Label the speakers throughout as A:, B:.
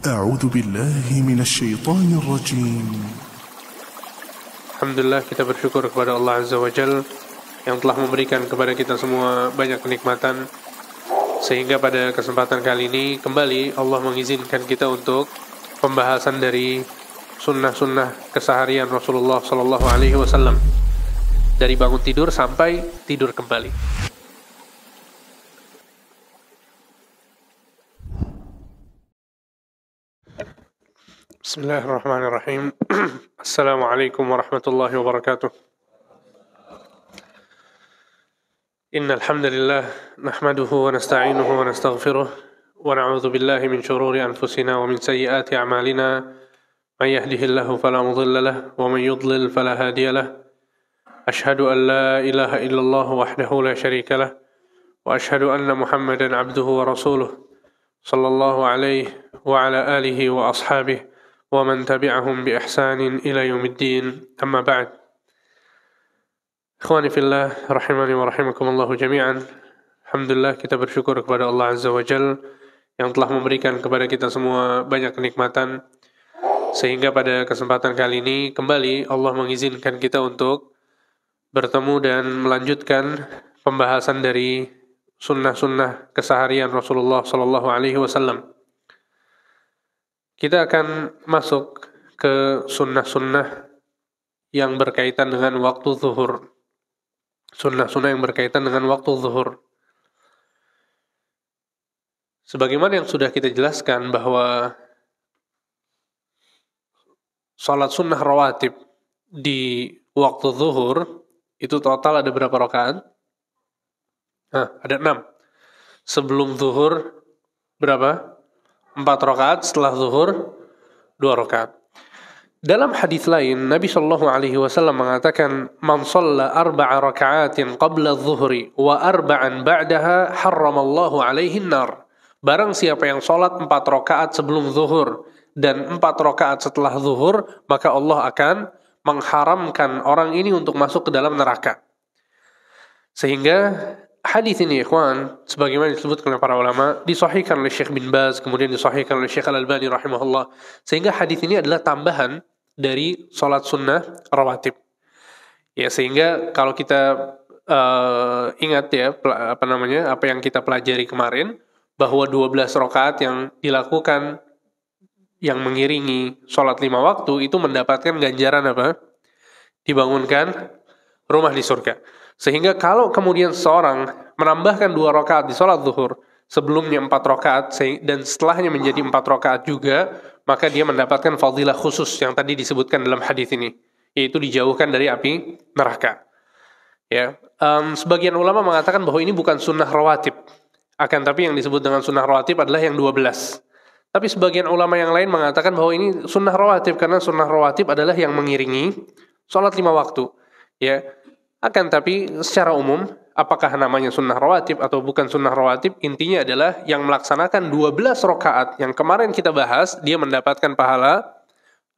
A: أعوذ بالله من الشيطان الرجيم Alhamdulillah kita bersyukur kepada Allah Azza wa Jal yang telah memberikan kepada kita semua banyak kenikmatan sehingga pada kesempatan kali ini kembali Allah mengizinkan kita untuk pembahasan dari sunnah-sunnah keseharian Rasulullah Shallallahu Alaihi Wasallam dari bangun tidur sampai tidur kembali. بسم الله الرحمن الرحيم السلام عليكم ورحمة الله وبركاته إن الحمد لله نحمده ونستعينه ونستغفره ونعوذ بالله من شرور أنفسنا ومن سيئات أعمالنا من يهده الله فلا مضل له ومن يضلل فلا هادي له أشهد أن لا إله إلا الله وحده لا شريك له وأشهد أن محمدا عبده ورسوله صلى الله عليه وعلى آله وأصحابه ومن تبعهم بإحسان إلى يوم الدين أما بعد إخواني في الله رحمني ورحمكم الله جميعا لله kita bersyukur kepada Allah Azza wa Jal yang telah memberikan kepada kita semua banyak kenikmatan sehingga pada kesempatan kali ini kembali Allah mengizinkan kita untuk bertemu dan melanjutkan pembahasan dari sunnah-sunnah keseharian Rasulullah Shallallahu Alaihi Wasallam. Kita akan masuk ke sunnah-sunnah yang berkaitan dengan waktu zuhur. Sunnah-sunnah yang berkaitan dengan waktu zuhur. Sebagaimana yang sudah kita jelaskan bahwa sholat sunnah rawatib di waktu zuhur itu total ada berapa rakaat? Nah, ada enam. Sebelum zuhur berapa? empat rakaat setelah zuhur dua rakaat. Dalam hadis lain Nabi Shallallahu Alaihi Wasallam mengatakan man salla arba'a raka'atin qabla zuhri wa arba'an ba'daha harramallahu alaihi nar. Barang siapa yang sholat empat rakaat sebelum zuhur dan empat rakaat setelah zuhur, maka Allah akan mengharamkan orang ini untuk masuk ke dalam neraka. Sehingga hadis ini ikhwan sebagaimana disebutkan oleh para ulama disahihkan oleh Syekh bin Baz kemudian disahihkan oleh Syekh Al-Albani rahimahullah sehingga hadis ini adalah tambahan dari salat sunnah rawatib ya sehingga kalau kita uh, ingat ya apa namanya apa yang kita pelajari kemarin bahwa 12 rakaat yang dilakukan yang mengiringi sholat lima waktu itu mendapatkan ganjaran apa? Dibangunkan rumah di surga. Sehingga kalau kemudian seorang menambahkan dua rakaat di sholat zuhur, sebelumnya empat rakaat dan setelahnya menjadi empat rakaat juga, maka dia mendapatkan fadilah khusus yang tadi disebutkan dalam hadis ini, yaitu dijauhkan dari api neraka. Ya, um, sebagian ulama mengatakan bahwa ini bukan sunnah rawatib, akan tapi yang disebut dengan sunnah rawatib adalah yang 12. Tapi sebagian ulama yang lain mengatakan bahwa ini sunnah rawatib karena sunnah rawatib adalah yang mengiringi sholat lima waktu. Ya, akan tapi secara umum, apakah namanya sunnah rawatib atau bukan sunnah rawatib, intinya adalah yang melaksanakan 12 rokaat yang kemarin kita bahas, dia mendapatkan pahala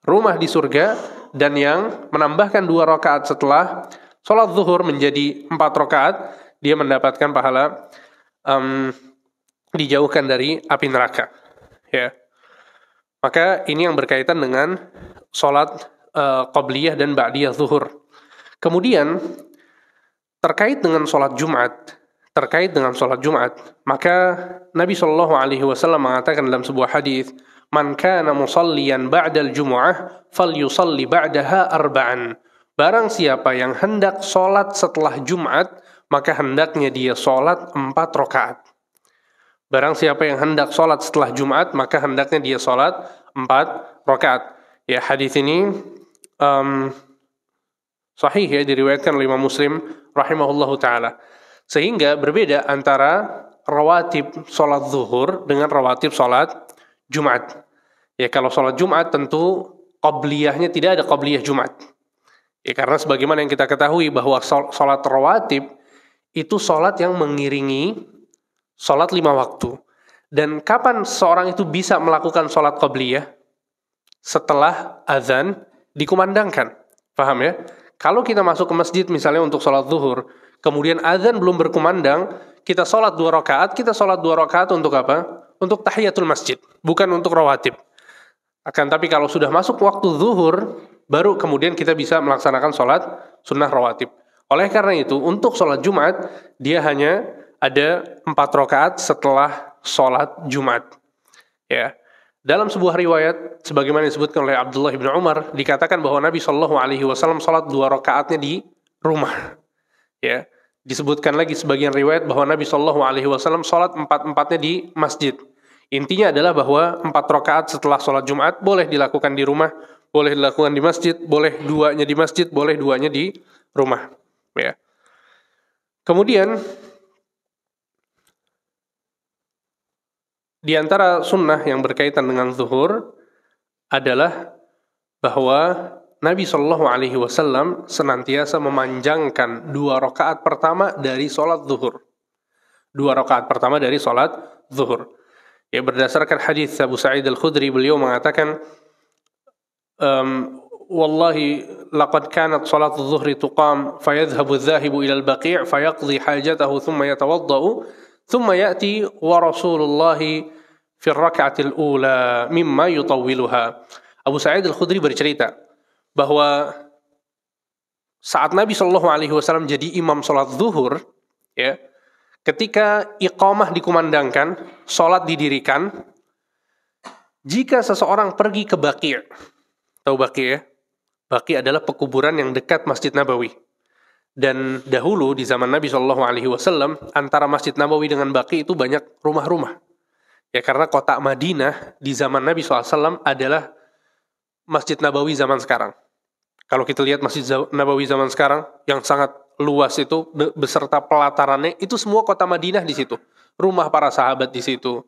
A: rumah di surga, dan yang menambahkan dua rokaat setelah sholat zuhur menjadi empat rokaat, dia mendapatkan pahala um, dijauhkan dari api neraka. Ya. Maka ini yang berkaitan dengan sholat uh, eh, qabliyah dan ba'diyah zuhur. Kemudian terkait dengan sholat Jumat, terkait dengan sholat Jumat, maka Nabi Shallallahu Alaihi Wasallam mengatakan dalam sebuah hadis, "Man kana musallian ba'dal Jum'ah, fal yusalli ba'daha arba'an." Barang siapa yang hendak sholat setelah Jumat, maka hendaknya dia sholat empat rakaat. Barang siapa yang hendak sholat setelah Jumat, maka hendaknya dia sholat empat rakaat. Ya hadis ini um, sahih ya diriwayatkan oleh Imam Muslim rahimahullahu taala. Sehingga berbeda antara rawatib salat zuhur dengan rawatib salat Jumat. Ya kalau salat Jumat tentu qabliyahnya tidak ada qabliyah Jumat. Ya karena sebagaimana yang kita ketahui bahwa salat rawatib itu salat yang mengiringi salat lima waktu. Dan kapan seorang itu bisa melakukan salat qabliyah? Setelah azan dikumandangkan. Paham ya? Kalau kita masuk ke masjid misalnya untuk sholat zuhur, kemudian azan belum berkumandang, kita sholat dua rakaat, kita sholat dua rakaat untuk apa? Untuk tahiyatul masjid, bukan untuk rawatib. Akan tapi kalau sudah masuk waktu zuhur, baru kemudian kita bisa melaksanakan sholat sunnah rawatib. Oleh karena itu, untuk sholat Jumat, dia hanya ada empat rakaat setelah sholat Jumat. Ya, dalam sebuah riwayat, sebagaimana disebutkan oleh Abdullah bin Umar, dikatakan bahwa Nabi Shallallahu Alaihi Wasallam salat dua rakaatnya di rumah. Ya, disebutkan lagi sebagian riwayat bahwa Nabi Shallallahu Alaihi Wasallam salat empat empatnya di masjid. Intinya adalah bahwa empat rakaat setelah sholat Jumat boleh dilakukan di rumah, boleh dilakukan di masjid, boleh duanya di masjid, boleh duanya di rumah. Ya. Kemudian Di antara sunnah yang berkaitan dengan zuhur adalah bahwa Nabi Shallallahu Alaihi Wasallam senantiasa memanjangkan dua rakaat pertama dari sholat zuhur. Dua rakaat pertama dari sholat zuhur. Ya berdasarkan hadis Abu Sa'id Al Khudri beliau mengatakan, um, wallahi laqad kanat sholat zuhri tuqam, fayadhabu zahibu ila al baqi' fayaqdi hajatahu thumma yatawaddau ثم يأتي ورسول الله في الركعة الأولى مما يطولها أبو سعيد الخدري khudri bercerita bahwa saat Nabi Shallallahu alaihi wasallam jadi imam sholat zuhur ya ketika iqamah dikumandangkan sholat didirikan jika seseorang pergi ke Baqi' tahu Baqi' ya Baqi' adalah pekuburan yang dekat Masjid Nabawi dan dahulu di zaman Nabi Shallallahu Alaihi Wasallam antara Masjid Nabawi dengan Baki itu banyak rumah-rumah. Ya karena kota Madinah di zaman Nabi SAW adalah Masjid Nabawi zaman sekarang. Kalau kita lihat Masjid Nabawi zaman sekarang yang sangat luas itu beserta pelatarannya itu semua kota Madinah di situ. Rumah para sahabat di situ.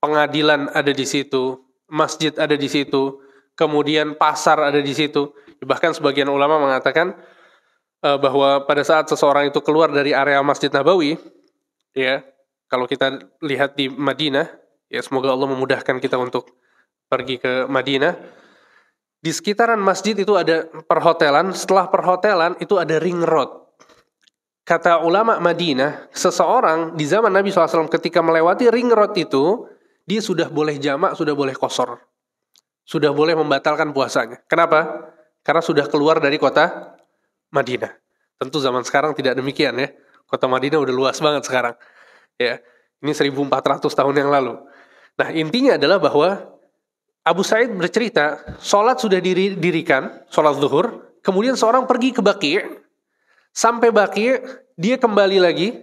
A: Pengadilan ada di situ, masjid ada di situ, kemudian pasar ada di situ. Bahkan sebagian ulama mengatakan Eh, bahwa pada saat seseorang itu keluar dari area Masjid Nabawi, ya, kalau kita lihat di Madinah, ya semoga Allah memudahkan kita untuk pergi ke Madinah. Di sekitaran masjid itu ada perhotelan, setelah perhotelan itu ada ring road. Kata ulama Madinah, seseorang di zaman Nabi SAW ketika melewati ring road itu, dia sudah boleh jamak, sudah boleh kosor. Sudah boleh membatalkan puasanya. Kenapa? Karena sudah keluar dari kota Madinah. Tentu zaman sekarang tidak demikian ya. Kota Madinah udah luas banget sekarang. Ya, ini 1400 tahun yang lalu. Nah, intinya adalah bahwa Abu Said bercerita, sholat sudah didirikan, sholat zuhur, kemudian seorang pergi ke Baki, sampai Baki, dia kembali lagi,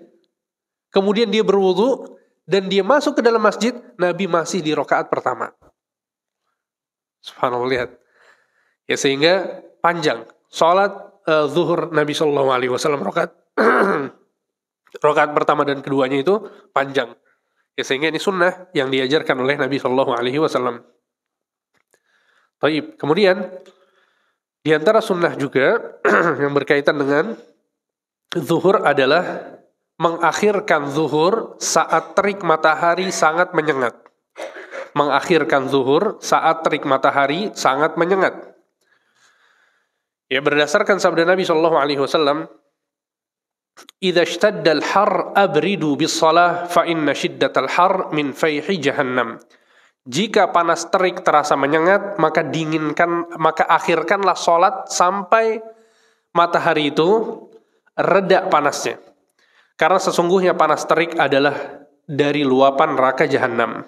A: kemudian dia berwudu, dan dia masuk ke dalam masjid, Nabi masih di rokaat pertama. Subhanallah lihat. Ya sehingga panjang. Sholat uh, zuhur Nabi Shallallahu Alaihi Wasallam rokat rokat pertama dan keduanya itu panjang ya sehingga ini sunnah yang diajarkan oleh Nabi Shallallahu Alaihi Wasallam. Taib. Kemudian di antara sunnah juga yang berkaitan dengan zuhur adalah mengakhirkan zuhur saat terik matahari sangat menyengat. Mengakhirkan zuhur saat terik matahari sangat menyengat. Ya berdasarkan sabda Nabi Shallallahu Alaihi Wasallam, "Idza al har abridu bis salah fa inna al har min fayhi jahannam." Jika panas terik terasa menyengat, maka dinginkan, maka akhirkanlah sholat sampai matahari itu reda panasnya. Karena sesungguhnya panas terik adalah dari luapan neraka jahanam.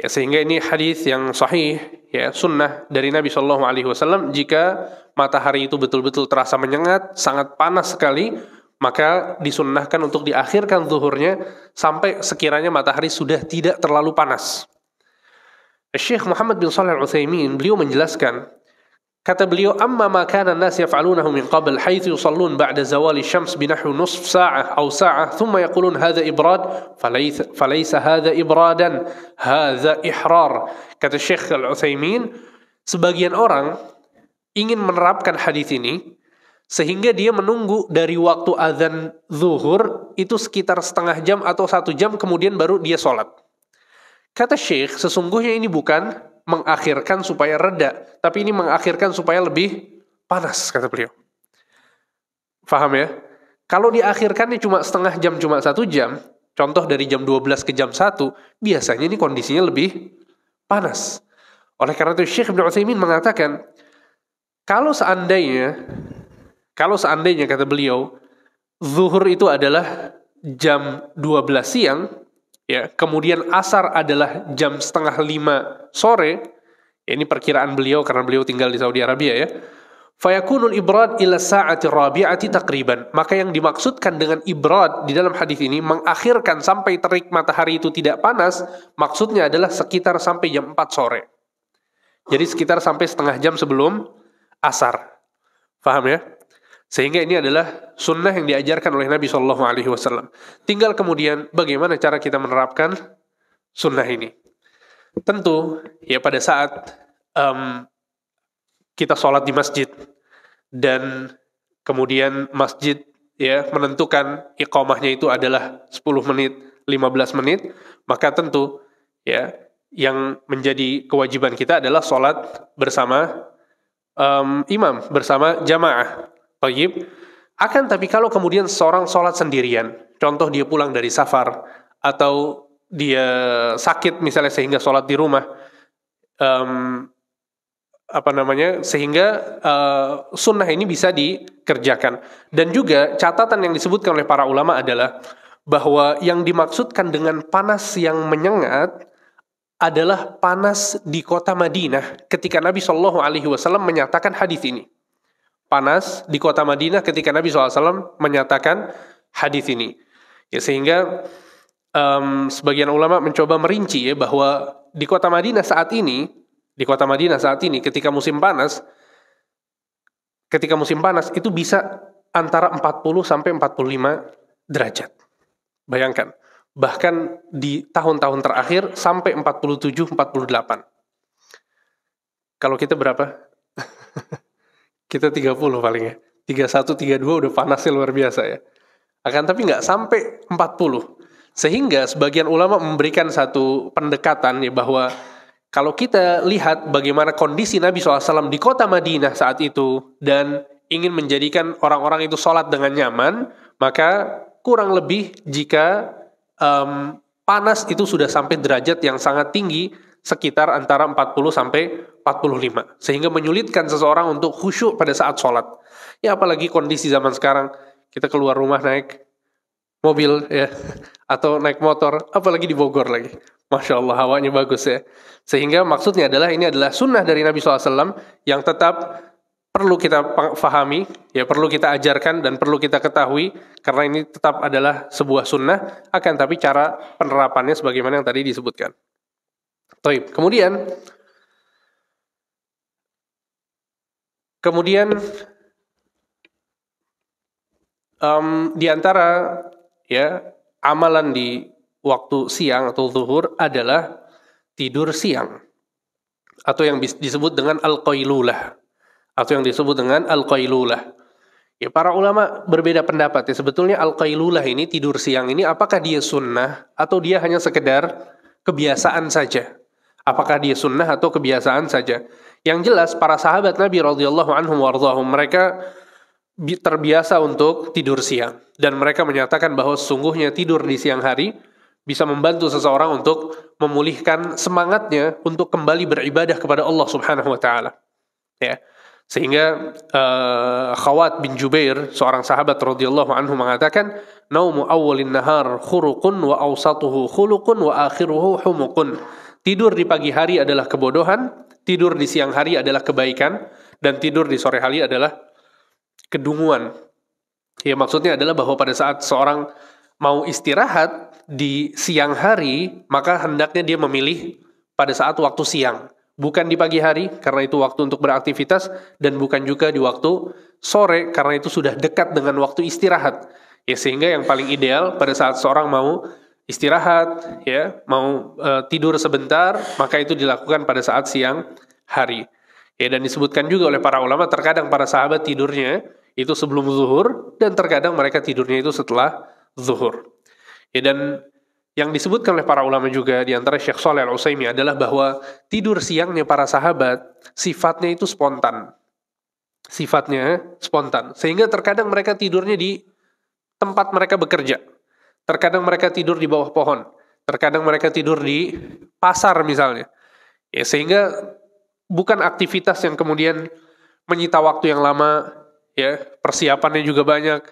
A: Ya, sehingga ini hadis yang sahih ya sunnah dari Nabi Shallallahu Alaihi Wasallam jika matahari itu betul-betul terasa menyengat sangat panas sekali maka disunnahkan untuk diakhirkan zuhurnya sampai sekiranya matahari sudah tidak terlalu panas. Syekh Muhammad bin Salih Al uthaymin beliau menjelaskan Kata beliau, "Amma ma kana an-nas yaf'alunahu min qabl haythu yusallun ba'da zawali syams binahwi nusf sa'ah aw sa'ah thumma yaqulun hadha ibrad falaysa falaysa hadha ibradan hadha ihrar." Kata Syekh Al-Utsaimin, sebagian orang ingin menerapkan hadis ini sehingga dia menunggu dari waktu azan zuhur itu sekitar setengah jam atau satu jam kemudian baru dia sholat. Kata Syekh, sesungguhnya ini bukan mengakhirkan supaya reda, tapi ini mengakhirkan supaya lebih panas kata beliau. Faham ya? Kalau diakhirkannya cuma setengah jam, cuma satu jam, contoh dari jam 12 ke jam 1, biasanya ini kondisinya lebih panas. Oleh karena itu Syekh Ibn Utsaimin mengatakan, kalau seandainya, kalau seandainya kata beliau, zuhur itu adalah jam 12 siang, ya kemudian asar adalah jam setengah lima sore ya, ini perkiraan beliau karena beliau tinggal di Saudi Arabia ya fayakunul ibrad ila sa'ati rabi'ati takriban maka yang dimaksudkan dengan ibrad di dalam hadis ini mengakhirkan sampai terik matahari itu tidak panas maksudnya adalah sekitar sampai jam empat sore jadi sekitar sampai setengah jam sebelum asar Faham ya sehingga ini adalah sunnah yang diajarkan oleh Nabi Shallallahu Alaihi Wasallam. Tinggal kemudian bagaimana cara kita menerapkan sunnah ini. Tentu ya pada saat um, kita sholat di masjid dan kemudian masjid ya menentukan iqamahnya itu adalah 10 menit, 15 menit, maka tentu ya yang menjadi kewajiban kita adalah sholat bersama um, imam, bersama jamaah Tayyib. Akan tapi kalau kemudian seorang sholat sendirian, contoh dia pulang dari safar atau dia sakit misalnya sehingga sholat di rumah, um, apa namanya sehingga uh, sunnah ini bisa dikerjakan dan juga catatan yang disebutkan oleh para ulama adalah bahwa yang dimaksudkan dengan panas yang menyengat adalah panas di kota Madinah ketika Nabi Shallallahu Alaihi Wasallam menyatakan hadis ini panas di kota Madinah ketika Nabi SAW menyatakan hadis ini. Ya, sehingga um, sebagian ulama mencoba merinci ya bahwa di kota Madinah saat ini, di kota Madinah saat ini ketika musim panas, ketika musim panas itu bisa antara 40 sampai 45 derajat. Bayangkan, bahkan di tahun-tahun terakhir sampai 47, 48. Kalau kita berapa? Kita 30 paling ya. 31, 32 udah panasnya luar biasa ya. Akan tapi nggak sampai 40. Sehingga sebagian ulama memberikan satu pendekatan ya bahwa kalau kita lihat bagaimana kondisi Nabi SAW di kota Madinah saat itu dan ingin menjadikan orang-orang itu sholat dengan nyaman, maka kurang lebih jika um, panas itu sudah sampai derajat yang sangat tinggi sekitar antara 40 sampai 45 sehingga menyulitkan seseorang untuk khusyuk pada saat sholat ya apalagi kondisi zaman sekarang kita keluar rumah naik mobil ya atau naik motor apalagi di Bogor lagi Masya Allah hawanya bagus ya sehingga maksudnya adalah ini adalah sunnah dari Nabi SAW yang tetap perlu kita fahami, ya perlu kita ajarkan dan perlu kita ketahui karena ini tetap adalah sebuah sunnah akan tapi cara penerapannya sebagaimana yang tadi disebutkan. Taib. Kemudian kemudian um, di antara ya amalan di waktu siang atau zuhur adalah tidur siang atau yang disebut dengan al-qailulah atau yang disebut dengan al-qailulah. Ya, para ulama berbeda pendapat ya. Sebetulnya al-qailulah ini tidur siang ini apakah dia sunnah atau dia hanya sekedar kebiasaan saja? Apakah dia sunnah atau kebiasaan saja? Yang jelas para sahabat Nabi radhiyallahu anhum wardahum mereka terbiasa untuk tidur siang dan mereka menyatakan bahwa sungguhnya tidur di siang hari bisa membantu seseorang untuk memulihkan semangatnya untuk kembali beribadah kepada Allah Subhanahu wa taala. Ya. Sehingga uh, Khawat bin Jubair, seorang sahabat radhiyallahu anhu mengatakan, "Naumu awwalin nahar khuruqun wa awsatuhu khuluqun wa akhiruhu humuqun." Tidur di pagi hari adalah kebodohan, tidur di siang hari adalah kebaikan, dan tidur di sore hari adalah kedunguan. Ya maksudnya adalah bahwa pada saat seorang mau istirahat di siang hari, maka hendaknya dia memilih pada saat waktu siang. Bukan di pagi hari, karena itu waktu untuk beraktivitas, dan bukan juga di waktu sore, karena itu sudah dekat dengan waktu istirahat. Ya sehingga yang paling ideal pada saat seorang mau istirahat, ya, mau e, tidur sebentar, maka itu dilakukan pada saat siang hari. Ya, dan disebutkan juga oleh para ulama terkadang para sahabat tidurnya itu sebelum zuhur dan terkadang mereka tidurnya itu setelah zuhur. Ya, dan yang disebutkan oleh para ulama juga di antara Syekh Soleh Al-Utsaimin adalah bahwa tidur siangnya para sahabat sifatnya itu spontan. Sifatnya spontan. Sehingga terkadang mereka tidurnya di tempat mereka bekerja. Terkadang mereka tidur di bawah pohon, terkadang mereka tidur di pasar misalnya. Ya, sehingga bukan aktivitas yang kemudian menyita waktu yang lama, ya, persiapannya juga banyak.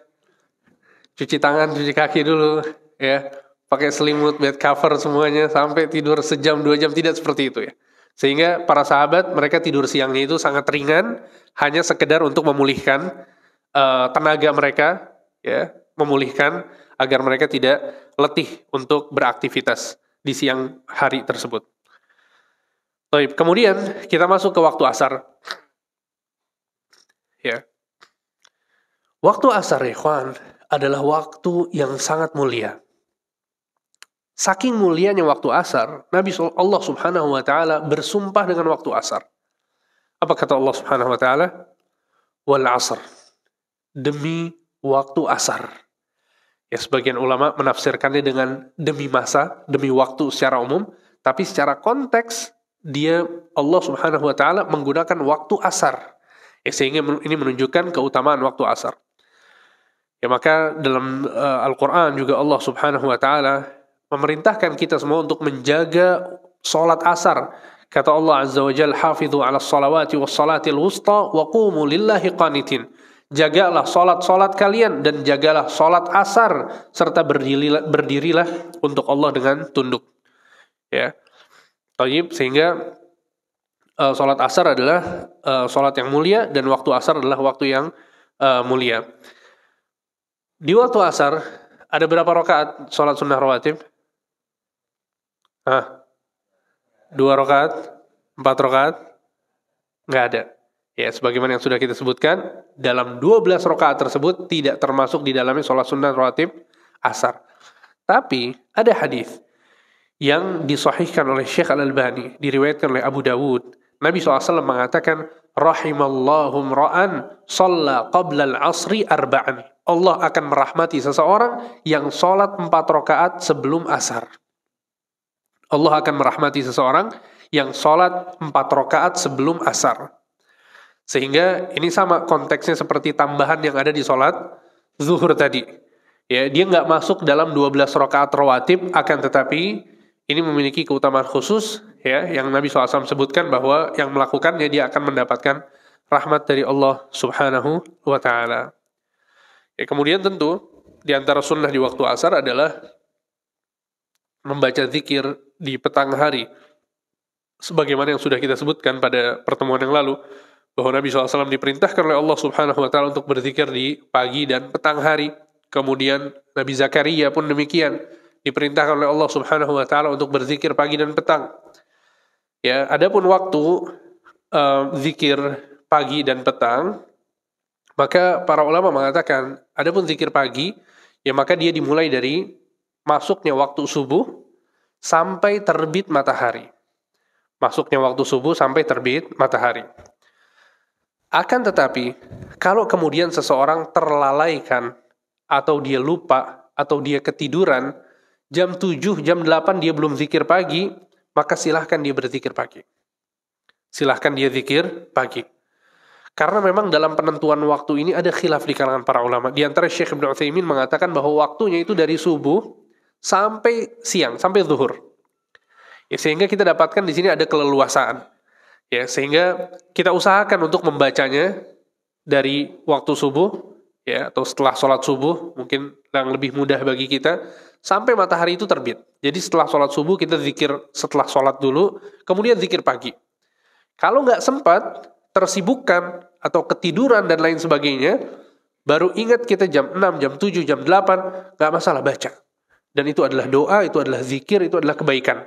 A: Cuci tangan, cuci kaki dulu, ya. Pakai selimut, bed cover semuanya sampai tidur sejam, dua jam tidak seperti itu ya. Sehingga para sahabat mereka tidur siangnya itu sangat ringan, hanya sekedar untuk memulihkan uh, tenaga mereka, ya, memulihkan agar mereka tidak letih untuk beraktivitas di siang hari tersebut. kemudian kita masuk ke waktu asar. Ya. Waktu asar, ikhwan, adalah waktu yang sangat mulia. Saking mulianya waktu asar, Nabi Allah Subhanahu wa taala bersumpah dengan waktu asar. Apa kata Allah Subhanahu wa taala? Wal asr. Demi waktu asar. Ya sebagian ulama menafsirkannya dengan demi masa, demi waktu secara umum, tapi secara konteks dia Allah Subhanahu wa taala menggunakan waktu asar. Ya, sehingga ini menunjukkan keutamaan waktu asar. Ya maka dalam uh, Al-Qur'an juga Allah Subhanahu wa taala memerintahkan kita semua untuk menjaga salat asar. Kata Allah Azza wa Jalla, "Hafizu 'alas salawati was salatil wusta wa qumu lillahi qanitin." Jagalah solat-solat kalian dan jagalah solat asar serta berdirilah, berdirilah untuk Allah dengan tunduk. Ya, Taib sehingga uh, solat asar adalah uh, solat yang mulia dan waktu asar adalah waktu yang uh, mulia. Di waktu asar ada berapa rakaat solat sunnah rawatib? Ah, Dua rakaat, empat rakaat, nggak ada. Ya, sebagaimana yang sudah kita sebutkan, dalam 12 rakaat tersebut tidak termasuk di dalamnya sholat sunnah rawatib asar. Tapi ada hadis yang disahihkan oleh Syekh Al-Albani, diriwayatkan oleh Abu Dawud. Nabi SAW mengatakan, Rahimallahum ra'an salla qabla al-asri arba'an. Allah akan merahmati seseorang yang sholat empat rakaat sebelum asar. Allah akan merahmati seseorang yang sholat empat rakaat sebelum asar. Sehingga ini sama konteksnya seperti tambahan yang ada di sholat zuhur tadi. Ya, dia nggak masuk dalam 12 rakaat rawatib, akan tetapi ini memiliki keutamaan khusus ya yang Nabi SAW sebutkan bahwa yang melakukannya dia akan mendapatkan rahmat dari Allah Subhanahu wa taala. Ya, kemudian tentu di antara sunnah di waktu asar adalah membaca zikir di petang hari sebagaimana yang sudah kita sebutkan pada pertemuan yang lalu bahwa Nabi SAW diperintahkan oleh Allah Subhanahu Wa Taala untuk berzikir di pagi dan petang hari. Kemudian Nabi Zakaria pun demikian diperintahkan oleh Allah Subhanahu Wa Taala untuk berzikir pagi dan petang. Ya, adapun waktu uh, zikir pagi dan petang, maka para ulama mengatakan, adapun zikir pagi, ya maka dia dimulai dari masuknya waktu subuh sampai terbit matahari. Masuknya waktu subuh sampai terbit matahari. Akan tetapi, kalau kemudian seseorang terlalaikan atau dia lupa atau dia ketiduran, jam 7, jam 8 dia belum zikir pagi, maka silahkan dia berzikir pagi. Silahkan dia zikir pagi. Karena memang dalam penentuan waktu ini ada khilaf di kalangan para ulama. Di antara Syekh Ibn Uthaymin mengatakan bahwa waktunya itu dari subuh sampai siang, sampai zuhur. Ya, sehingga kita dapatkan di sini ada keleluasaan. Ya, sehingga kita usahakan untuk membacanya dari waktu subuh ya atau setelah sholat subuh mungkin yang lebih mudah bagi kita sampai matahari itu terbit. Jadi setelah sholat subuh kita zikir setelah sholat dulu, kemudian zikir pagi. Kalau nggak sempat, tersibukkan atau ketiduran dan lain sebagainya, baru ingat kita jam 6, jam 7, jam 8, nggak masalah baca. Dan itu adalah doa, itu adalah zikir, itu adalah kebaikan.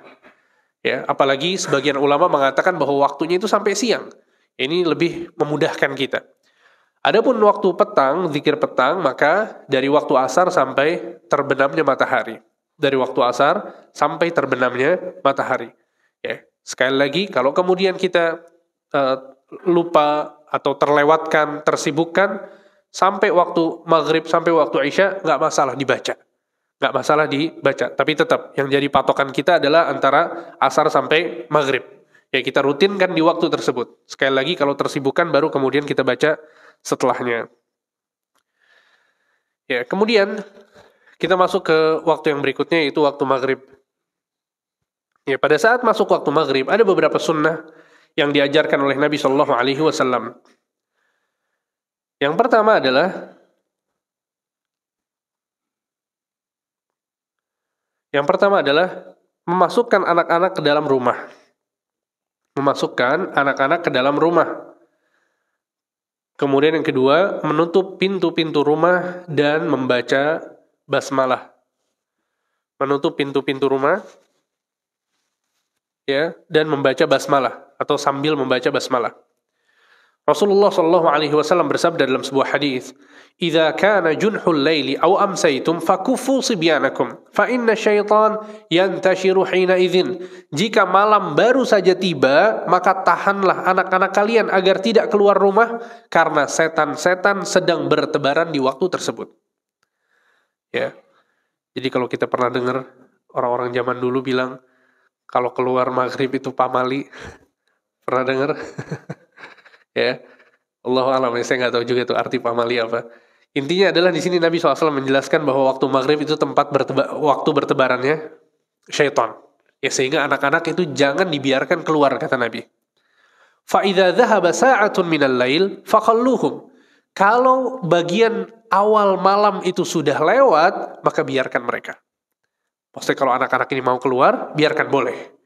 A: Ya, apalagi sebagian ulama mengatakan bahwa waktunya itu sampai siang. Ini lebih memudahkan kita. Adapun waktu petang, zikir petang, maka dari waktu asar sampai terbenamnya matahari. Dari waktu asar sampai terbenamnya matahari. Ya. Sekali lagi, kalau kemudian kita uh, lupa atau terlewatkan, tersibukkan, sampai waktu maghrib, sampai waktu isya, nggak masalah dibaca nggak masalah dibaca. Tapi tetap yang jadi patokan kita adalah antara asar sampai maghrib. Ya kita rutinkan di waktu tersebut. Sekali lagi kalau tersibukan baru kemudian kita baca setelahnya. Ya kemudian kita masuk ke waktu yang berikutnya yaitu waktu maghrib. Ya pada saat masuk waktu maghrib ada beberapa sunnah yang diajarkan oleh Nabi Shallallahu Alaihi Wasallam. Yang pertama adalah Yang pertama adalah memasukkan anak-anak ke dalam rumah. Memasukkan anak-anak ke dalam rumah. Kemudian yang kedua, menutup pintu-pintu rumah dan membaca basmalah. Menutup pintu-pintu rumah ya dan membaca basmalah atau sambil membaca basmalah. Rasulullah SAW bersabda dalam sebuah hadis, إذا كان جنح الليل أو أمسيتم فكفوا صبيانكم فإن الشيطان ينتشر حينئذ jika malam baru saja tiba maka tahanlah anak-anak kalian agar tidak keluar rumah karena setan-setan sedang bertebaran di waktu tersebut ya jadi kalau kita pernah dengar orang-orang zaman dulu bilang kalau keluar maghrib itu pamali pernah dengar ya Allah alam saya nggak tahu juga tuh arti pamali apa. Intinya adalah di sini Nabi SAW menjelaskan bahwa waktu maghrib itu tempat berteba, waktu bertebarannya syaitan. Ya sehingga anak-anak itu jangan dibiarkan keluar kata Nabi. Fa'idha dhahaba sa'atun minal lail fakalluhum. Kalau bagian awal malam itu sudah lewat, maka biarkan mereka. Maksudnya kalau anak-anak ini mau keluar, biarkan boleh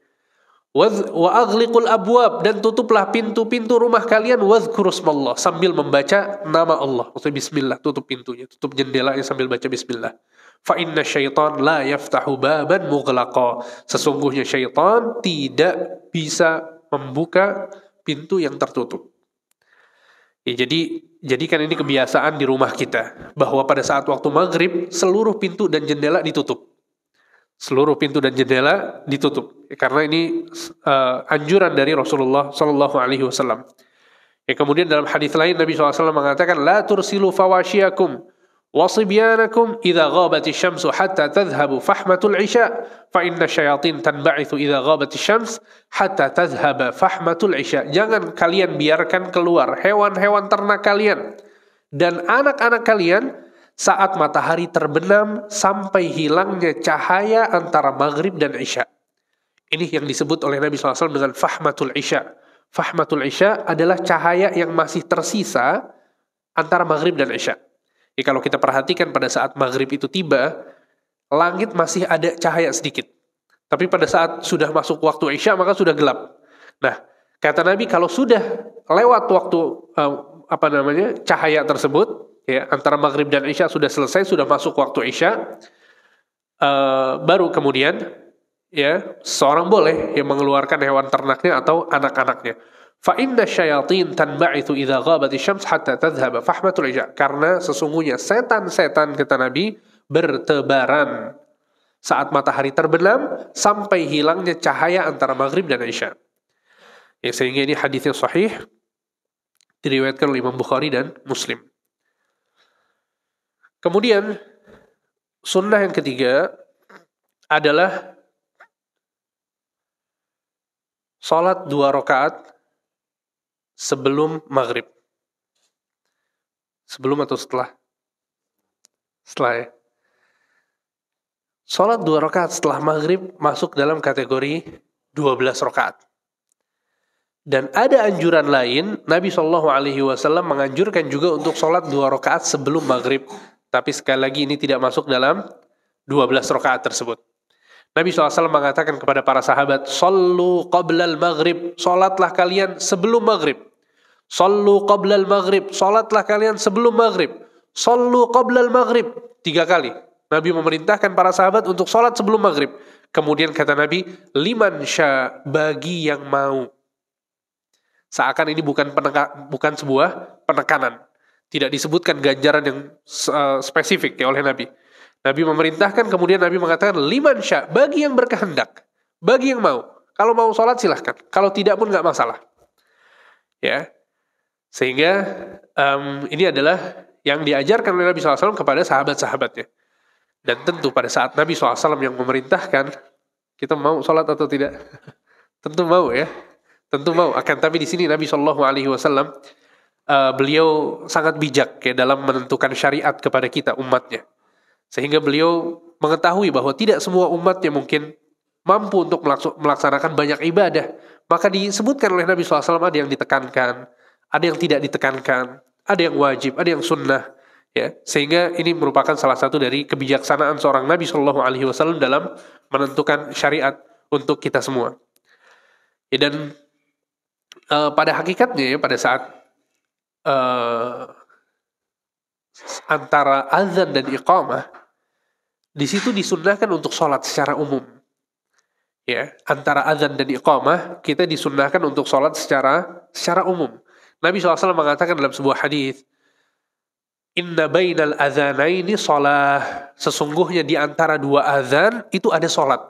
A: wa aghliqul abwab dan tutuplah pintu-pintu rumah kalian wazkurusmallah sambil membaca nama Allah. Maksudnya bismillah tutup pintunya, tutup jendelanya sambil baca bismillah. Fa inna syaitan la yaftahu baban mughlaqa. Sesungguhnya syaitan tidak bisa membuka pintu yang tertutup. Ya, jadi jadikan ini kebiasaan di rumah kita bahwa pada saat waktu maghrib seluruh pintu dan jendela ditutup seluruh pintu dan jendela ditutup karena ini uh, anjuran dari Rasulullah Shallallahu Alaihi Wasallam. Ya, kemudian dalam hadis lain Nabi SAW mengatakan la tursilu fawashiyakum wasibyanakum idza ghabati الشمس hatta tadhhabu fahmatul isya fa inna syayatin tanba'ithu idza ghabati syams hatta tadhhaba fahmatul isya. Jangan kalian biarkan keluar hewan-hewan ternak kalian dan anak-anak kalian saat matahari terbenam sampai hilangnya cahaya antara maghrib dan isya. Ini yang disebut oleh Nabi SAW dengan fahmatul isya. Fahmatul isya adalah cahaya yang masih tersisa antara maghrib dan isya. Ya, kalau kita perhatikan pada saat maghrib itu tiba, langit masih ada cahaya sedikit. Tapi pada saat sudah masuk waktu Isya maka sudah gelap. Nah, kata Nabi kalau sudah lewat waktu eh, apa namanya cahaya tersebut, ya antara maghrib dan isya sudah selesai sudah masuk waktu isya uh, baru kemudian ya seorang boleh yang mengeluarkan hewan ternaknya atau anak-anaknya fa inna syayatin tanba'itu idza ghabat syams hatta tadhhab fahmatul isya karena sesungguhnya setan-setan kata Nabi bertebaran saat matahari terbenam sampai hilangnya cahaya antara maghrib dan isya. Ya, sehingga ini hadisnya sahih diriwayatkan oleh Imam Bukhari dan Muslim. Kemudian sunnah yang ketiga adalah sholat dua rakaat sebelum maghrib. Sebelum atau setelah? Setelah ya. Sholat dua rakaat setelah maghrib masuk dalam kategori 12 rakaat. Dan ada anjuran lain, Nabi Shallallahu Alaihi Wasallam menganjurkan juga untuk sholat dua rakaat sebelum maghrib. Tapi sekali lagi ini tidak masuk dalam 12 rakaat tersebut. Nabi SAW mengatakan kepada para sahabat, Sallu qoblal maghrib, sholatlah kalian sebelum maghrib. Sallu qoblal maghrib, sholatlah kalian sebelum maghrib. Sallu qoblal maghrib, tiga kali. Nabi memerintahkan para sahabat untuk sholat sebelum maghrib. Kemudian kata Nabi, liman sya bagi yang mau. Seakan ini bukan bukan sebuah penekanan. Tidak disebutkan ganjaran yang eh, spesifik ya oleh Nabi. Nabi memerintahkan kemudian Nabi mengatakan liman syak bagi yang berkehendak, bagi yang mau. Kalau mau sholat silahkan, kalau tidak pun nggak masalah. Ya, sehingga um, ini adalah yang diajarkan oleh Nabi SAW kepada sahabat-sahabatnya. Dan tentu pada saat Nabi SAW yang memerintahkan, kita mau sholat atau tidak? Tentu mau ya. Tentu mau. Akan tapi di sini Nabi saw uh, beliau sangat bijak ya dalam menentukan syariat kepada kita umatnya. Sehingga beliau mengetahui bahwa tidak semua umat yang mungkin mampu untuk melaksanakan banyak ibadah. Maka disebutkan oleh Nabi SAW ada yang ditekankan, ada yang tidak ditekankan, ada yang wajib, ada yang sunnah. Ya, sehingga ini merupakan salah satu dari kebijaksanaan seorang Nabi Shallallahu Alaihi Wasallam dalam menentukan syariat untuk kita semua. Ya, dan e, pada hakikatnya ya, pada saat uh, antara azan dan iqamah di situ disunnahkan untuk sholat secara umum. Ya, antara azan dan iqamah kita disunnahkan untuk sholat secara secara umum. Nabi SAW mengatakan dalam sebuah hadis, Inna bainal ini sholat Sesungguhnya di antara dua azan itu ada sholat.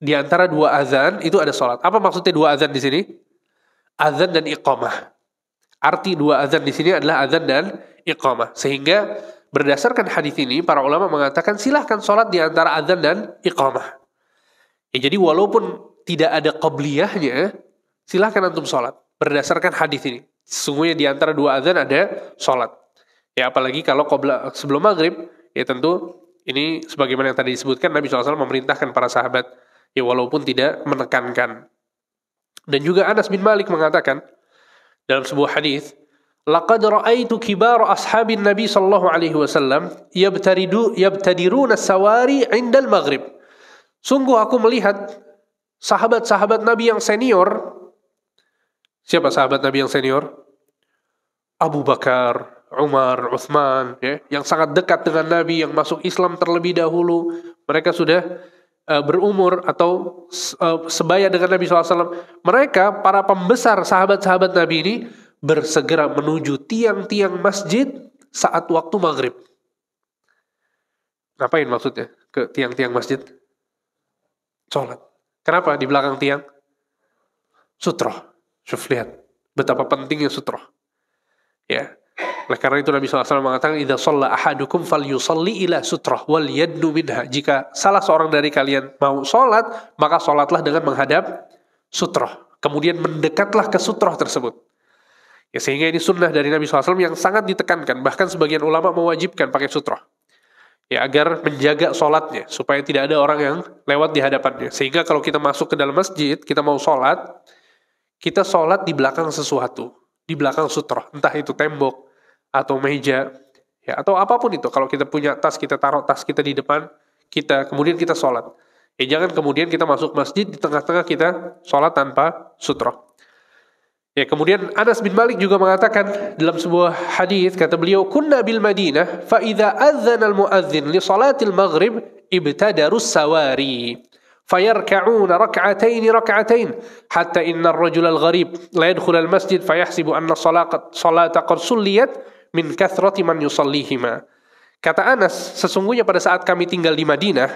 A: Di antara dua azan itu ada sholat. Apa maksudnya dua azan di sini? Azan dan iqamah. Arti dua azan di sini adalah azan dan iqamah. Sehingga berdasarkan hadis ini para ulama mengatakan silahkan sholat di antara azan dan iqamah. Ya, jadi walaupun tidak ada qabliyahnya, silahkan antum sholat berdasarkan hadis ini. Sesungguhnya di antara dua azan ada sholat. Ya apalagi kalau qabla, sebelum maghrib, ya tentu ini sebagaimana yang tadi disebutkan Nabi SAW memerintahkan para sahabat ya walaupun tidak menekankan. Dan juga Anas bin Malik mengatakan dalam sebuah hadis, "Laqad ra'aitu kibar ashabin Nabi sallallahu alaihi wasallam yabtaridu yabtadiruna sawari 'inda al-maghrib." Sungguh aku melihat sahabat-sahabat Nabi yang senior Siapa sahabat Nabi yang senior? Abu Bakar, Umar, Uthman, ya, yang sangat dekat dengan Nabi, yang masuk Islam terlebih dahulu. Mereka sudah Eh, berumur atau eh, sebaya dengan Nabi SAW, mereka para pembesar sahabat-sahabat Nabi ini bersegera menuju tiang-tiang masjid saat waktu maghrib. Ngapain maksudnya ke tiang-tiang masjid? Sholat. Kenapa di belakang tiang? Sutroh. Syuf lihat betapa pentingnya sutroh. Ya, oleh karena itu Nabi SAW mengatakan idza sholla ahadukum yusalli ila sutrah wal yadnu minha. Jika salah seorang dari kalian mau sholat, maka sholatlah dengan menghadap sutrah. Kemudian mendekatlah ke sutrah tersebut. Ya, sehingga ini sunnah dari Nabi SAW yang sangat ditekankan. Bahkan sebagian ulama mewajibkan pakai sutrah. Ya, agar menjaga sholatnya. Supaya tidak ada orang yang lewat di hadapannya. Sehingga kalau kita masuk ke dalam masjid, kita mau sholat, kita sholat di belakang sesuatu. Di belakang sutrah. Entah itu tembok, atau meja ya atau apapun itu kalau kita punya tas kita taruh tas kita di depan kita kemudian kita sholat ya jangan kemudian kita masuk masjid di tengah-tengah kita sholat tanpa sutra ya kemudian Anas bin Malik juga mengatakan dalam sebuah hadis kata beliau kunna bil Madinah fa idza adzana al muadzin li salatil maghrib ibtadarus sawari فيركعون ركعتين ركعتين حتى إن الرجل الغريب لا يدخل المسجد فيحسب أن الصلاة قد صليت min kathrati man yusallihima. Kata Anas, sesungguhnya pada saat kami tinggal di Madinah,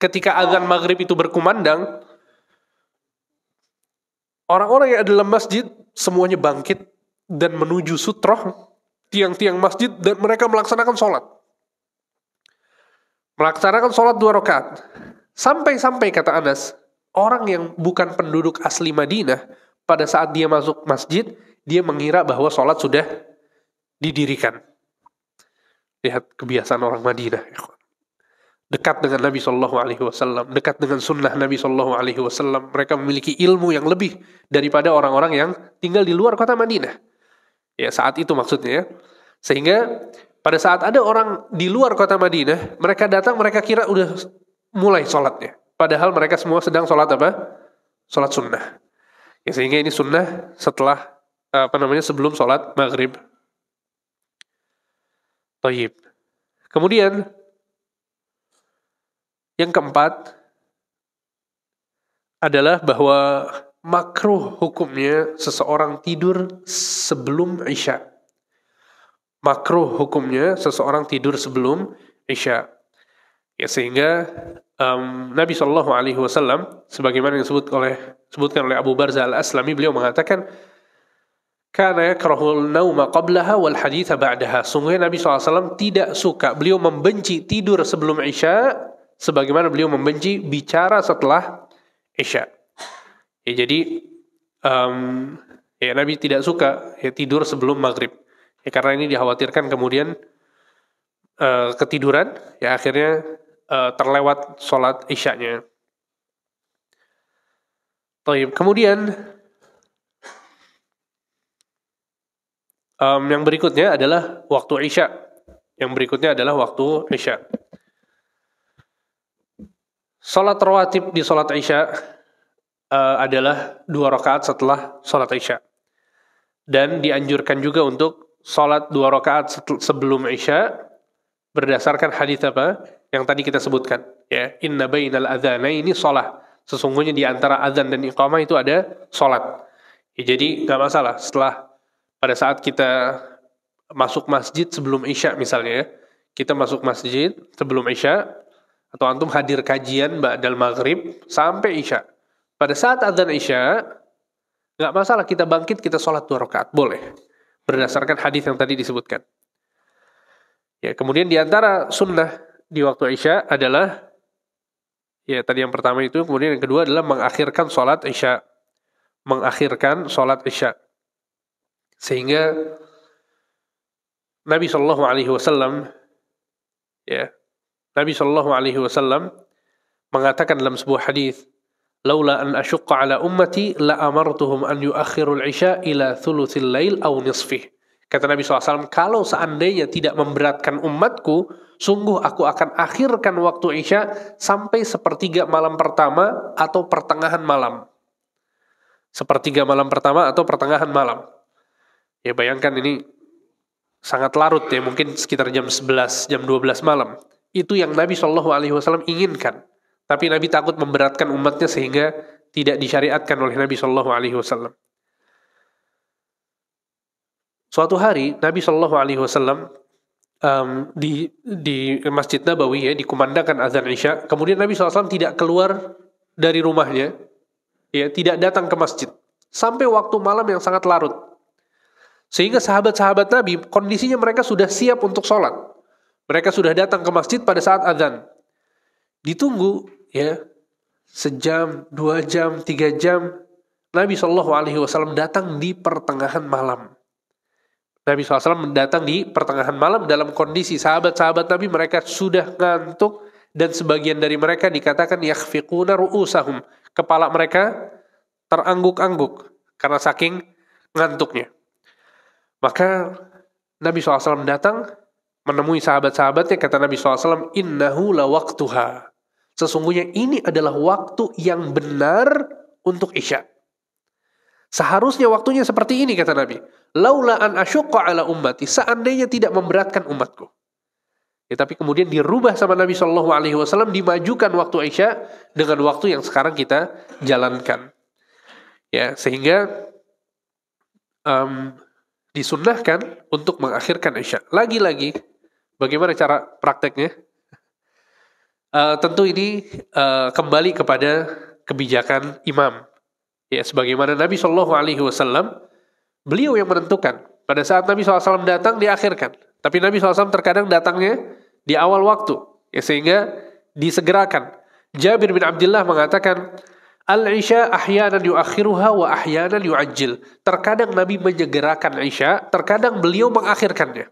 A: ketika azan maghrib itu berkumandang, orang-orang yang ada dalam masjid semuanya bangkit dan menuju sutroh tiang-tiang masjid dan mereka melaksanakan sholat. Melaksanakan sholat dua rakaat. Sampai-sampai kata Anas, orang yang bukan penduduk asli Madinah pada saat dia masuk masjid, dia mengira bahwa sholat sudah didirikan. Lihat kebiasaan orang Madinah. Dekat dengan Nabi Shallallahu Alaihi Wasallam, dekat dengan Sunnah Nabi Shallallahu Alaihi Wasallam, mereka memiliki ilmu yang lebih daripada orang-orang yang tinggal di luar kota Madinah. Ya saat itu maksudnya ya. Sehingga pada saat ada orang di luar kota Madinah, mereka datang mereka kira udah mulai sholatnya. Padahal mereka semua sedang sholat apa? Sholat sunnah. Ya, sehingga ini sunnah setelah Eh, apa namanya sebelum sholat maghrib. Toyib. Kemudian yang keempat adalah bahwa makruh hukumnya seseorang tidur sebelum isya. Makruh hukumnya seseorang tidur sebelum isya. Ya sehingga um, Nabi Shallallahu Alaihi Wasallam sebagaimana yang disebut oleh sebutkan oleh Abu Barzah Al Aslami beliau mengatakan karena kerohul nauma qablaha wal haditha ba'daha. Sungguh Nabi SAW tidak suka. Beliau membenci tidur sebelum Isya. Sebagaimana beliau membenci bicara setelah Isya. Ya, jadi um, ya Nabi tidak suka ya, tidur sebelum Maghrib. Ya, karena ini dikhawatirkan kemudian uh, ketiduran. Ya akhirnya uh, terlewat sholat Isya-nya. Kemudian Um, yang berikutnya adalah waktu Isya. Yang berikutnya adalah waktu Isya. Salat rawatib di salat Isya uh, adalah dua rakaat setelah salat Isya. Dan dianjurkan juga untuk salat dua rakaat sebelum Isya berdasarkan hadis apa yang tadi kita sebutkan ya inna bainal Ini sholat sesungguhnya di antara azan dan iqamah itu ada sholat. ya, jadi nggak masalah setelah pada saat kita masuk masjid sebelum Isya misalnya ya, kita masuk masjid sebelum Isya atau antum hadir kajian ba'dal maghrib sampai Isya. Pada saat adzan Isya nggak masalah kita bangkit kita sholat dua rakaat boleh berdasarkan hadis yang tadi disebutkan. Ya, kemudian diantara sunnah di waktu Isya adalah ya tadi yang pertama itu, kemudian yang kedua adalah mengakhirkan sholat Isya. Mengakhirkan sholat Isya. Sehingga Nabi Shallallahu Alaihi Wasallam, ya, Nabi Shallallahu Alaihi Wasallam mengatakan dalam sebuah hadis, "Laula an ashukka ala ummati la amartuhum an yuakhirul isha ila thuluthil lail aw nisfih." Kata Nabi SAW, kalau seandainya tidak memberatkan umatku, sungguh aku akan akhirkan waktu Isya sampai sepertiga malam pertama atau pertengahan malam. Sepertiga malam pertama atau pertengahan malam. Ya bayangkan ini sangat larut ya mungkin sekitar jam 11 jam 12 malam itu yang Nabi Shallallahu Alaihi Wasallam inginkan tapi Nabi takut memberatkan umatnya sehingga tidak disyariatkan oleh Nabi Shallallahu Alaihi Wasallam suatu hari Nabi Shallallahu Alaihi Wasallam um, di di masjid Nabawi ya dikumandangkan azan isya kemudian Nabi SAW tidak keluar dari rumahnya ya tidak datang ke masjid sampai waktu malam yang sangat larut sehingga sahabat-sahabat Nabi kondisinya mereka sudah siap untuk sholat. Mereka sudah datang ke masjid pada saat adzan. Ditunggu ya sejam, dua jam, tiga jam. Nabi Shallallahu Alaihi Wasallam datang di pertengahan malam. Nabi SAW mendatang di pertengahan malam dalam kondisi sahabat-sahabat Nabi mereka sudah ngantuk dan sebagian dari mereka dikatakan yakfikuna ru'usahum. Kepala mereka terangguk-angguk karena saking ngantuknya. Maka Nabi SAW datang menemui sahabat-sahabatnya kata Nabi SAW innahu la waktuha sesungguhnya ini adalah waktu yang benar untuk isya seharusnya waktunya seperti ini kata Nabi laula an asyqa ala ummati seandainya tidak memberatkan umatku ya, tapi kemudian dirubah sama Nabi Shallallahu Alaihi Wasallam dimajukan waktu isya dengan waktu yang sekarang kita jalankan ya sehingga um, disunnahkan untuk mengakhirkan Isya. Lagi-lagi, bagaimana cara prakteknya? Uh, tentu ini uh, kembali kepada kebijakan imam. Ya, sebagaimana Nabi Shallallahu Alaihi Wasallam, beliau yang menentukan. Pada saat Nabi SAW datang, diakhirkan. Tapi Nabi SAW terkadang datangnya di awal waktu, ya, sehingga disegerakan. Jabir bin Abdullah mengatakan, Al-Isya ahyana yuakhiruha wa ahyana yuajil. Terkadang Nabi menyegerakan Isya, terkadang beliau mengakhirkannya.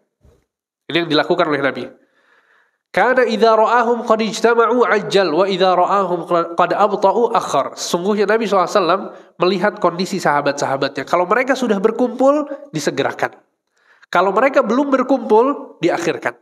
A: Ini yang dilakukan oleh Nabi. Karena idza ra'ahum qad ijtama'u ajjal wa idza ra'ahum qad abta'u akhar. Sungguhnya Nabi SAW melihat kondisi sahabat-sahabatnya. Kalau mereka sudah berkumpul, disegerakan. Kalau mereka belum berkumpul, diakhirkan.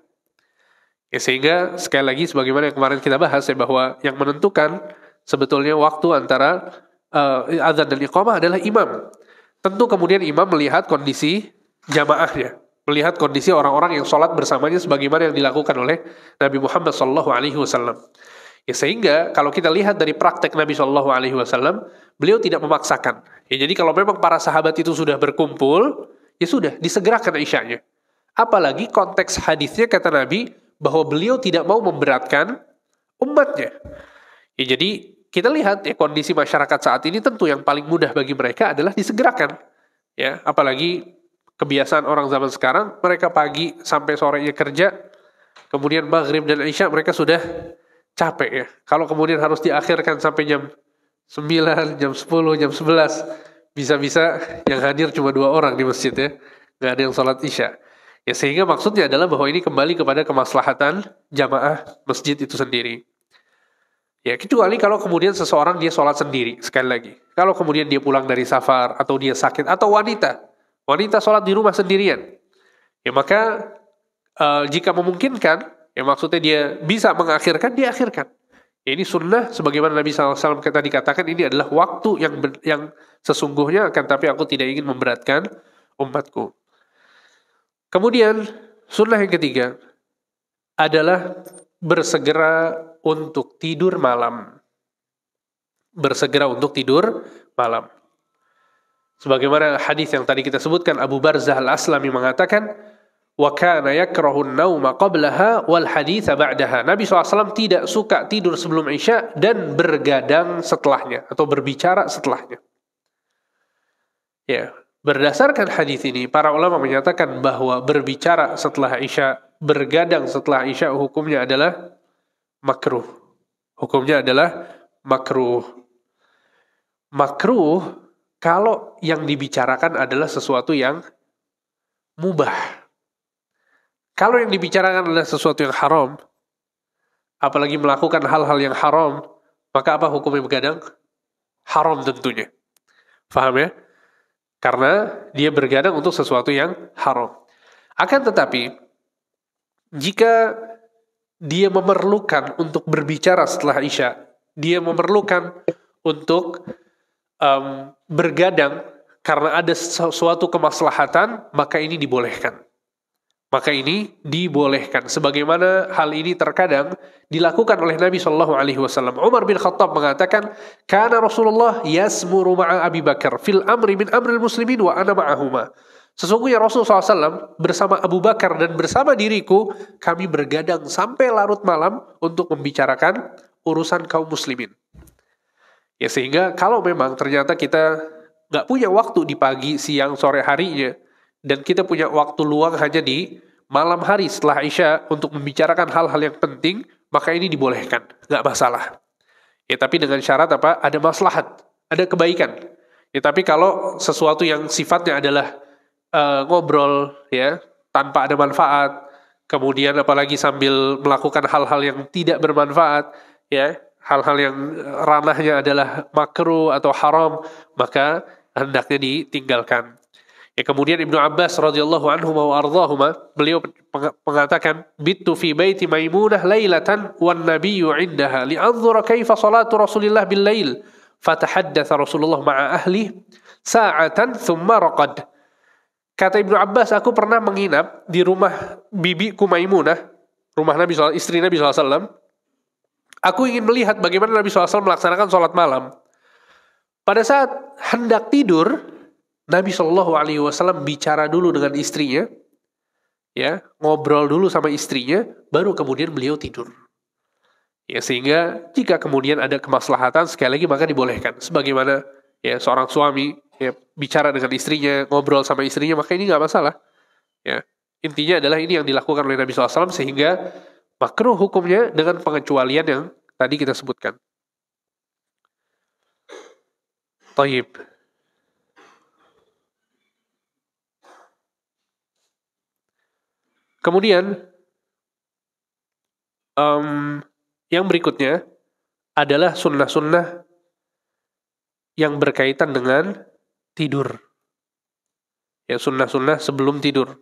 A: Ya, sehingga sekali lagi sebagaimana yang kemarin kita bahas ya bahwa yang menentukan Sebetulnya waktu antara uh, azan dan iqamah adalah imam. Tentu kemudian imam melihat kondisi jamaahnya, melihat kondisi orang-orang yang sholat bersamanya sebagaimana yang dilakukan oleh Nabi Muhammad Shallallahu Alaihi Wasallam. Ya, sehingga kalau kita lihat dari praktek Nabi Shallallahu Alaihi Wasallam, beliau tidak memaksakan. Ya, jadi kalau memang para sahabat itu sudah berkumpul, ya sudah disegerakan isyanya. Apalagi konteks hadisnya kata Nabi bahwa beliau tidak mau memberatkan umatnya. Ya, jadi kita lihat ya kondisi masyarakat saat ini tentu yang paling mudah bagi mereka adalah disegerakan. Ya, apalagi kebiasaan orang zaman sekarang, mereka pagi sampai sorenya kerja, kemudian maghrib dan isya mereka sudah capek ya. Kalau kemudian harus diakhirkan sampai jam 9, jam 10, jam 11, bisa-bisa yang hadir cuma dua orang di masjid ya, Gak ada yang sholat isya. Ya sehingga maksudnya adalah bahwa ini kembali kepada kemaslahatan jamaah masjid itu sendiri. Ya, kecuali kalau kemudian seseorang dia sholat sendiri, sekali lagi. Kalau kemudian dia pulang dari safar, atau dia sakit, atau wanita. Wanita sholat di rumah sendirian. Ya, maka uh, jika memungkinkan, ya maksudnya dia bisa mengakhirkan, dia akhirkan. Ya, ini sunnah, sebagaimana Nabi SAW kita dikatakan, ini adalah waktu yang yang sesungguhnya, akan tapi aku tidak ingin memberatkan umatku. Kemudian, sunnah yang ketiga adalah bersegera untuk tidur malam. Bersegera untuk tidur malam. Sebagaimana hadis yang tadi kita sebutkan Abu Barzah Al-Aslami mengatakan wa kana yakrahu nauma qablaha wal haditha ba'daha. Nabi SAW tidak suka tidur sebelum Isya dan bergadang setelahnya atau berbicara setelahnya. Ya, berdasarkan hadis ini para ulama menyatakan bahwa berbicara setelah Isya, bergadang setelah Isya hukumnya adalah makruh. Hukumnya adalah makruh. Makruh kalau yang dibicarakan adalah sesuatu yang mubah. Kalau yang dibicarakan adalah sesuatu yang haram, apalagi melakukan hal-hal yang haram, maka apa hukumnya begadang? Haram tentunya. Faham ya? Karena dia bergadang untuk sesuatu yang haram. Akan tetapi, jika dia memerlukan untuk berbicara setelah Isya. Dia memerlukan untuk um, bergadang karena ada suatu kemaslahatan, maka ini dibolehkan. Maka ini dibolehkan. Sebagaimana hal ini terkadang dilakukan oleh Nabi Shallallahu Alaihi Wasallam. Umar bin Khattab mengatakan, karena Rasulullah yasmuru ma'a Abi Bakar fil amri min amri muslimin wa ana ma'ahuma." Sesungguhnya Rasul SAW bersama Abu Bakar dan bersama diriku, kami bergadang sampai larut malam untuk membicarakan urusan kaum muslimin. Ya sehingga kalau memang ternyata kita nggak punya waktu di pagi, siang, sore harinya, dan kita punya waktu luang hanya di malam hari setelah Isya untuk membicarakan hal-hal yang penting, maka ini dibolehkan, nggak masalah. Ya tapi dengan syarat apa? Ada maslahat, ada kebaikan. Ya tapi kalau sesuatu yang sifatnya adalah uh, ngobrol ya tanpa ada manfaat kemudian apalagi sambil melakukan hal-hal yang tidak bermanfaat ya hal-hal yang ranahnya adalah makruh atau haram maka hendaknya ditinggalkan ya kemudian Ibnu Abbas radhiyallahu anhu wa beliau mengatakan bitu fi baiti maimunah lailatan wan nabiyyu indaha anzura kaifa salatu rasulillah bil lail fatahaddatsa rasulullah ma'a ahli sa'atan thumma raqad Kata Ibnu Abbas, aku pernah menginap di rumah Bibi Kumaimunah, rumah Nabi SAW, istri Nabi SAW. Aku ingin melihat bagaimana Nabi SAW melaksanakan sholat malam. Pada saat hendak tidur, Nabi Shallallahu Alaihi Wasallam bicara dulu dengan istrinya, ya ngobrol dulu sama istrinya, baru kemudian beliau tidur. Ya sehingga jika kemudian ada kemaslahatan sekali lagi maka dibolehkan. Sebagaimana ya seorang suami ya bicara dengan istrinya, ngobrol sama istrinya, maka ini nggak masalah. Ya. Intinya adalah ini yang dilakukan oleh Nabi SAW sehingga makruh hukumnya dengan pengecualian yang tadi kita sebutkan. Taib. Kemudian um, yang berikutnya adalah sunnah-sunnah yang berkaitan dengan tidur. Ya sunnah-sunnah sebelum tidur.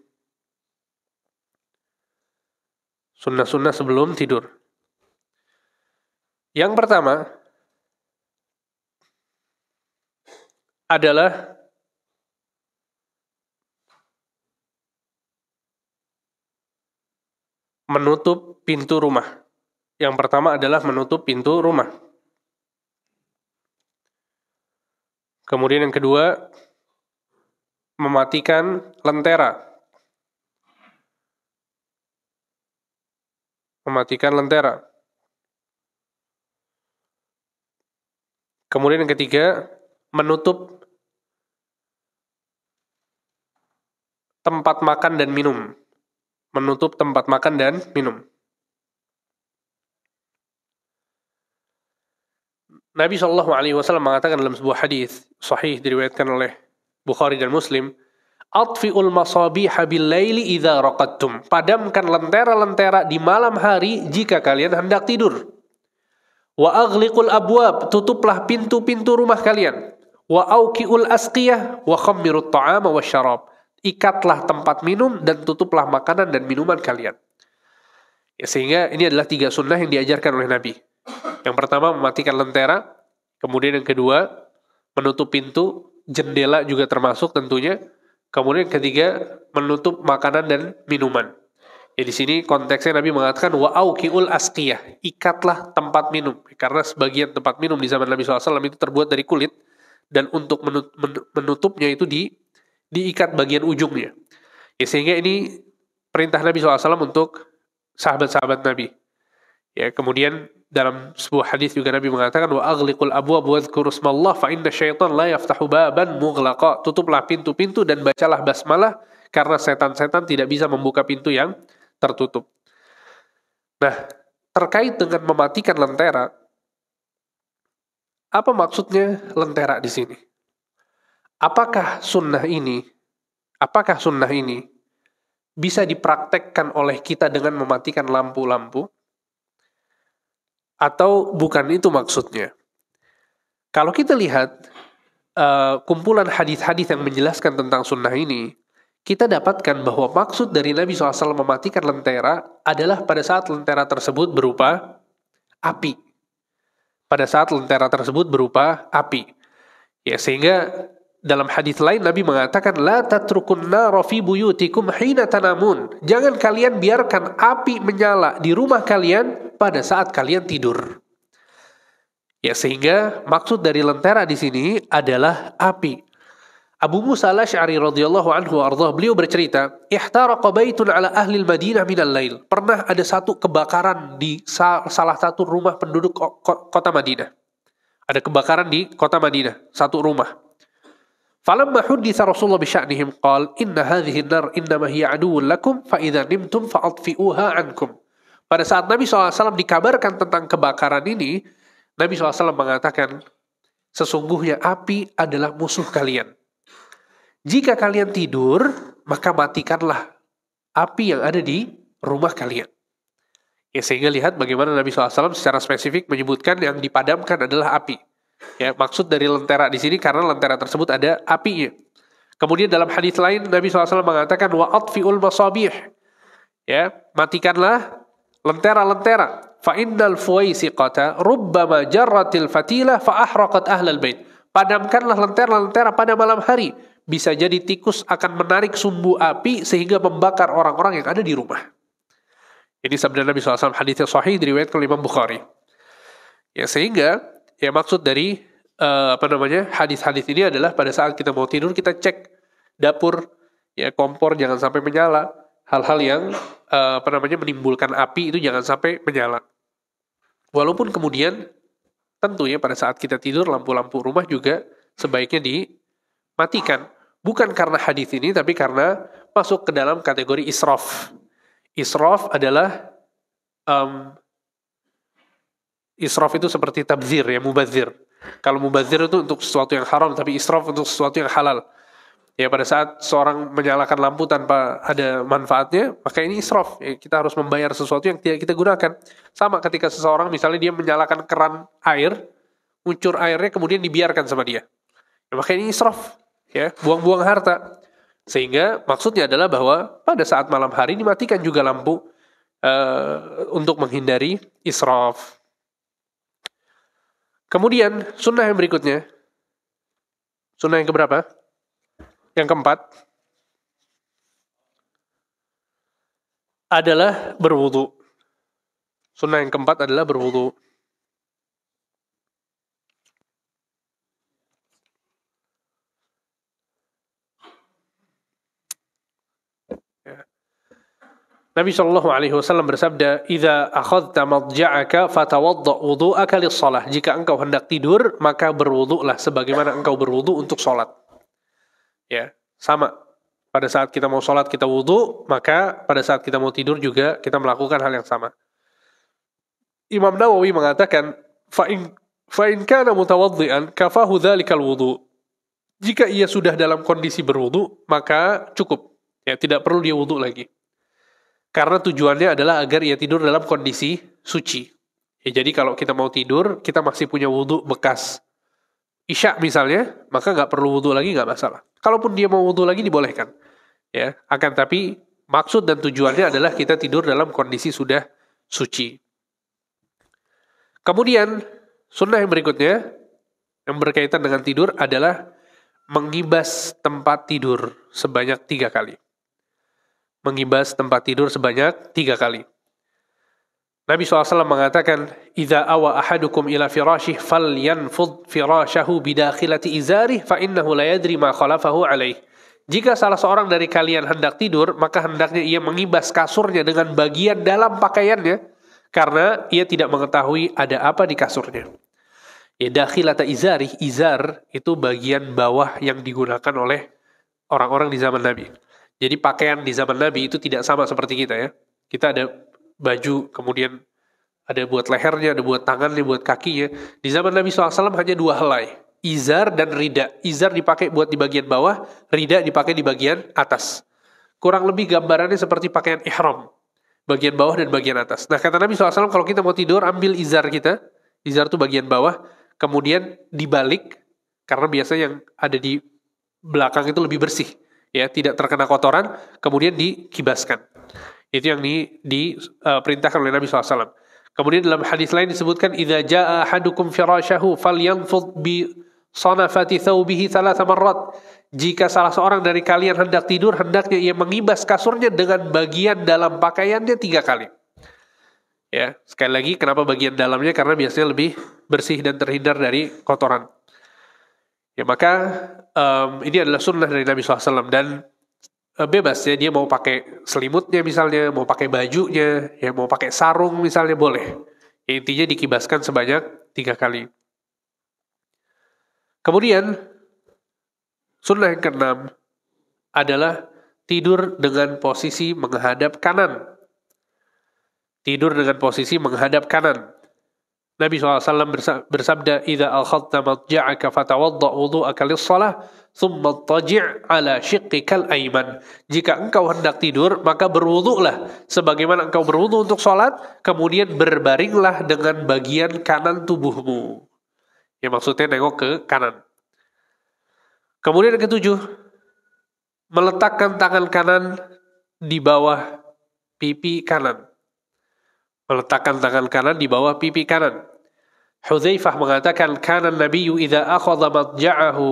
A: Sunnah-sunnah sebelum tidur. Yang pertama adalah menutup pintu rumah. Yang pertama adalah menutup pintu rumah. Kemudian yang kedua, mematikan lentera. Mematikan lentera. Kemudian yang ketiga, menutup tempat makan dan minum. Menutup tempat makan dan minum. Nabi Shallallahu Alaihi Wasallam mengatakan dalam sebuah hadis sahih diriwayatkan oleh Bukhari dan Muslim, Atfi'ul masabiha laili idza raqadtum. Padamkan lentera-lentera di malam hari jika kalian hendak tidur. Wa aghliqul abwab, tutuplah pintu-pintu rumah kalian. Wa auqiul asqiyah wa khammirut ta'ama wasyarab. Ikatlah tempat minum dan tutuplah makanan dan minuman kalian. Ya, sehingga ini adalah tiga sunnah yang diajarkan oleh Nabi. Yang pertama mematikan lentera, kemudian yang kedua menutup pintu, jendela juga termasuk tentunya. Kemudian yang ketiga menutup makanan dan minuman. Ya di sini konteksnya Nabi mengatakan kiul askiyah ikatlah tempat minum. Karena sebagian tempat minum di zaman Nabi SAW itu terbuat dari kulit dan untuk menutupnya itu di diikat bagian ujungnya. Ya sehingga ini perintah Nabi SAW untuk sahabat-sahabat Nabi. Ya kemudian dalam sebuah hadis juga Nabi mengatakan wa aghliqul abwaab wadhkur ismallah fa inna syaitan la yaftahu baban mughlaqa. Tutuplah pintu-pintu dan bacalah basmalah karena setan-setan tidak bisa membuka pintu yang tertutup. Nah, terkait dengan mematikan lentera, apa maksudnya lentera di sini? Apakah sunnah ini, apakah sunnah ini bisa dipraktekkan oleh kita dengan mematikan lampu-lampu? atau bukan itu maksudnya. Kalau kita lihat uh, kumpulan hadis-hadis yang menjelaskan tentang sunnah ini, kita dapatkan bahwa maksud dari Nabi SAW mematikan lentera adalah pada saat lentera tersebut berupa api. Pada saat lentera tersebut berupa api. Ya, sehingga dalam hadis lain Nabi mengatakan la tatrukun nara fi buyutikum hina tanamun. Jangan kalian biarkan api menyala di rumah kalian pada saat kalian tidur. Ya sehingga maksud dari lentera di sini adalah api. Abu Musa al-Asy'ari radhiyallahu anhu ardhah beliau bercerita, "Ihtaraqa baitun ala ahli Madinah min al lail." Pernah ada satu kebakaran di salah satu rumah penduduk kota Madinah. Ada kebakaran di kota Madinah, satu rumah. Pada saat Nabi SAW dikabarkan tentang kebakaran ini, Nabi SAW mengatakan, sesungguhnya api adalah musuh kalian. Jika kalian tidur, maka matikanlah api yang ada di rumah kalian. Ya, sehingga lihat bagaimana Nabi SAW secara spesifik menyebutkan yang dipadamkan adalah api. Ya, maksud dari lentera di sini karena lentera tersebut ada apinya. Kemudian dalam hadis lain Nabi SAW mengatakan wa atfiul masabih. Ya, matikanlah lentera-lentera. Fa innal fuaisiqata rubbama jarratil fatilah fa ahraqat ahlal bait. Padamkanlah lentera-lentera pada malam hari. Bisa jadi tikus akan menarik sumbu api sehingga membakar orang-orang yang ada di rumah. Ini sabda Nabi SAW hadisnya sahih diriwayatkan oleh Imam Bukhari. Ya sehingga ya maksud dari uh, apa namanya hadis-hadis ini adalah pada saat kita mau tidur kita cek dapur ya kompor jangan sampai menyala hal-hal yang uh, apa namanya menimbulkan api itu jangan sampai menyala walaupun kemudian tentu ya pada saat kita tidur lampu-lampu rumah juga sebaiknya dimatikan bukan karena hadis ini tapi karena masuk ke dalam kategori israf israf adalah um, israf itu seperti tabzir ya mubazir. Kalau mubazir itu untuk sesuatu yang haram tapi israf untuk sesuatu yang halal. Ya pada saat seorang menyalakan lampu tanpa ada manfaatnya, maka ini israf. Ya, kita harus membayar sesuatu yang tidak kita gunakan. Sama ketika seseorang misalnya dia menyalakan keran air, muncur airnya kemudian dibiarkan sama dia. Ya, maka ini israf, ya buang-buang harta. Sehingga maksudnya adalah bahwa pada saat malam hari dimatikan juga lampu uh, untuk menghindari israf. Kemudian sunnah yang berikutnya, sunnah yang keberapa? Yang keempat adalah berwudu. Sunnah yang keempat adalah berwudu. Nabi Shallallahu Alaihi Wasallam bersabda, "Ida tamat madja'aka fatawadda wudu'aka lis-salah." Jika engkau hendak tidur, maka berwuduklah sebagaimana engkau berwudu untuk sholat. Ya, sama. Pada saat kita mau sholat kita wudu, maka pada saat kita mau tidur juga kita melakukan hal yang sama. Imam Nawawi mengatakan, "Fa'in fa'in kana mutawadzian kafahu dzalikal wudu." Jika ia sudah dalam kondisi berwudu, maka cukup. Ya, tidak perlu dia wudu lagi. Karena tujuannya adalah agar ia tidur dalam kondisi suci. Ya, jadi kalau kita mau tidur, kita masih punya wudhu bekas. Isya misalnya, maka nggak perlu wudhu lagi nggak masalah. Kalaupun dia mau wudhu lagi dibolehkan. Ya, akan tapi maksud dan tujuannya adalah kita tidur dalam kondisi sudah suci. Kemudian sunnah yang berikutnya yang berkaitan dengan tidur adalah mengibas tempat tidur sebanyak tiga kali mengibas tempat tidur sebanyak tiga kali. Nabi SAW mengatakan, "Idza awa ahadukum ila firashih falyanfud firashahu bidakhilati izarih fa innahu la yadri ma khalafahu alaih." Jika salah seorang dari kalian hendak tidur, maka hendaknya ia mengibas kasurnya dengan bagian dalam pakaiannya karena ia tidak mengetahui ada apa di kasurnya. Ya dakhilata izarih, izar itu bagian bawah yang digunakan oleh orang-orang di zaman Nabi. Jadi pakaian di zaman Nabi itu tidak sama seperti kita ya. Kita ada baju, kemudian ada buat lehernya, ada buat tangannya, buat kakinya. Di zaman Nabi SAW hanya dua helai, izar dan rida. Izar dipakai buat di bagian bawah, rida dipakai di bagian atas. Kurang lebih gambarannya seperti pakaian ihram, bagian bawah dan bagian atas. Nah kata Nabi SAW kalau kita mau tidur ambil izar kita, izar itu bagian bawah, kemudian dibalik, karena biasanya yang ada di belakang itu lebih bersih ya tidak terkena kotoran kemudian dikibaskan itu yang di, diperintahkan e, uh, oleh Nabi SAW kemudian dalam hadis lain disebutkan idza jaa ahadukum firashahu falyanfud bi sanafati thawbihi thalatha marrat jika salah seorang dari kalian hendak tidur hendaknya ia mengibas kasurnya dengan bagian dalam pakaiannya tiga kali ya sekali lagi kenapa bagian dalamnya karena biasanya lebih bersih dan terhindar dari kotoran Ya maka um, ini adalah sunnah dari Nabi SAW dan uh, e, bebas ya dia mau pakai selimutnya misalnya, mau pakai bajunya, ya mau pakai sarung misalnya boleh. Ya, intinya dikibaskan sebanyak tiga kali. Kemudian sunnah yang keenam adalah tidur dengan posisi menghadap kanan. Tidur dengan posisi menghadap kanan. Nabi SAW bersabda, "Idza akhadta matja'aka fatawadda wudu'aka lis-shalah, thumma taji' ala shiqqikal aiman." Jika engkau hendak tidur, maka berwudhulah sebagaimana engkau berwudu untuk salat, kemudian berbaringlah dengan bagian kanan tubuhmu. Ya maksudnya nengok ke kanan. Kemudian yang ketujuh, meletakkan tangan kanan di bawah pipi kanan. Meletakkan tangan kanan di bawah pipi kanan. Hudzaifah mengatakan kana nabiyyu idza akhadha madja'ahu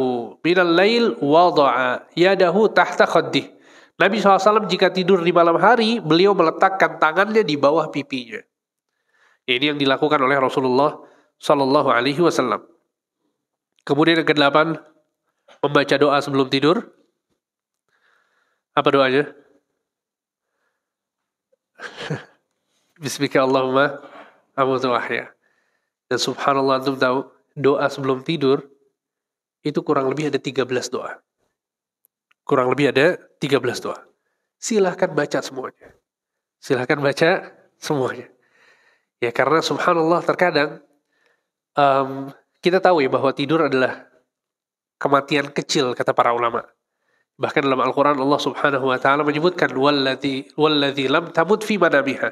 A: min al-lail wada'a yadahu tahta khaddih. Nabi SAW jika tidur di malam hari, beliau meletakkan tangannya di bawah pipinya. Ini yang dilakukan oleh Rasulullah Sallallahu Alaihi Wasallam. Kemudian yang kedelapan, membaca doa sebelum tidur. Apa doanya? Bismika Allahumma amutu wahya. Dan subhanallah antum tahu doa sebelum tidur itu kurang lebih ada 13 doa. Kurang lebih ada 13 doa. Silahkan baca semuanya. Silahkan baca semuanya. Ya karena subhanallah terkadang um, kita tahu ya bahwa tidur adalah kematian kecil kata para ulama. Bahkan dalam Al-Quran Allah subhanahu wa ta'ala menyebutkan وَالَّذِي, وَالَّذِي lam tamut fi manamiha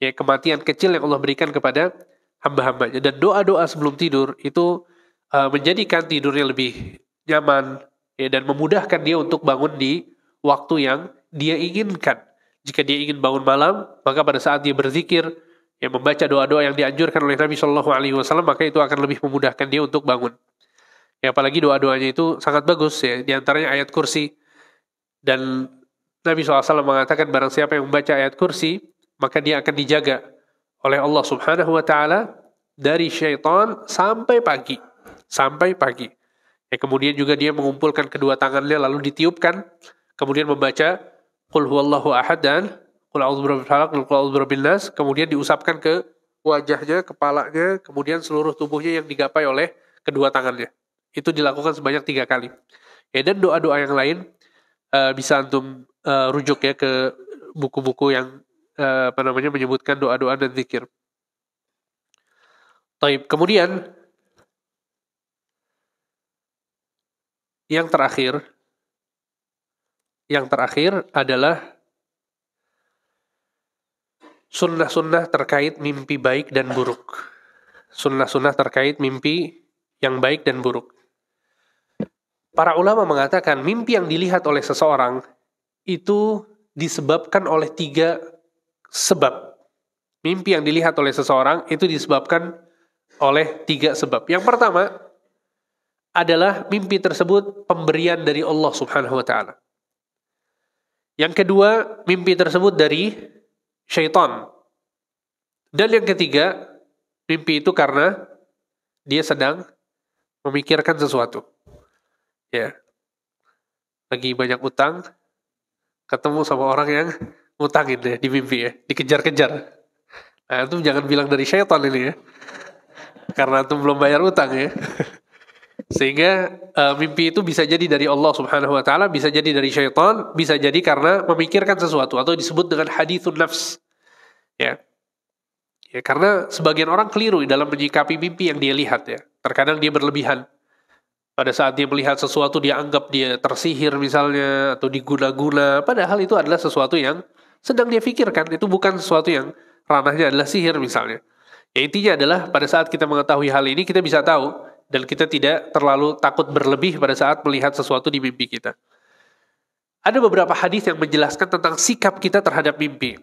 A: ya kematian kecil yang Allah berikan kepada hamba-hambanya dan doa-doa sebelum tidur itu uh, menjadikan tidurnya lebih nyaman ya, dan memudahkan dia untuk bangun di waktu yang dia inginkan jika dia ingin bangun malam maka pada saat dia berzikir ya membaca doa-doa yang dianjurkan oleh Nabi Shallallahu Alaihi Wasallam maka itu akan lebih memudahkan dia untuk bangun ya apalagi doa-doanya itu sangat bagus ya diantaranya ayat kursi dan Nabi SAW mengatakan barang siapa yang membaca ayat kursi maka dia akan dijaga oleh Allah Subhanahu wa taala dari syaitan sampai pagi, sampai pagi. Ya, kemudian juga dia mengumpulkan kedua tangannya lalu ditiupkan, kemudian membaca qul huwallahu ahad dan qul a'udzu birabbil qul a'udzu nas, kemudian diusapkan ke wajahnya, kepalanya, kemudian seluruh tubuhnya yang digapai oleh kedua tangannya. Itu dilakukan sebanyak tiga kali. Ya, dan doa-doa yang lain uh, bisa antum uh, rujuk ya ke buku-buku yang Eh, apa namanya menyebutkan doa-doa dan zikir. Taib. Kemudian yang terakhir yang terakhir adalah sunnah-sunnah terkait mimpi baik dan buruk. Sunnah-sunnah terkait mimpi yang baik dan buruk. Para ulama mengatakan mimpi yang dilihat oleh seseorang itu disebabkan oleh tiga sebab. Mimpi yang dilihat oleh seseorang itu disebabkan oleh tiga sebab. Yang pertama adalah mimpi tersebut pemberian dari Allah Subhanahu wa taala. Yang kedua, mimpi tersebut dari syaitan. Dan yang ketiga, mimpi itu karena dia sedang memikirkan sesuatu. Ya. Lagi banyak utang, ketemu sama orang yang ngutangin deh di mimpi ya, dikejar-kejar. Nah, itu jangan bilang dari syaitan ini ya. Karena itu belum bayar utang ya. Sehingga uh, mimpi itu bisa jadi dari Allah Subhanahu wa taala, bisa jadi dari syaitan, bisa jadi karena memikirkan sesuatu atau disebut dengan hadithun nafs. Ya. Ya, karena sebagian orang keliru dalam menyikapi mimpi yang dia lihat ya. Terkadang dia berlebihan. Pada saat dia melihat sesuatu dia anggap dia tersihir misalnya atau diguna-guna, padahal itu adalah sesuatu yang sedang dia pikirkan itu bukan sesuatu yang ranahnya adalah sihir misalnya. Ya, intinya adalah pada saat kita mengetahui hal ini kita bisa tahu dan kita tidak terlalu takut berlebih pada saat melihat sesuatu di mimpi kita. Ada beberapa hadis yang menjelaskan tentang sikap kita terhadap mimpi.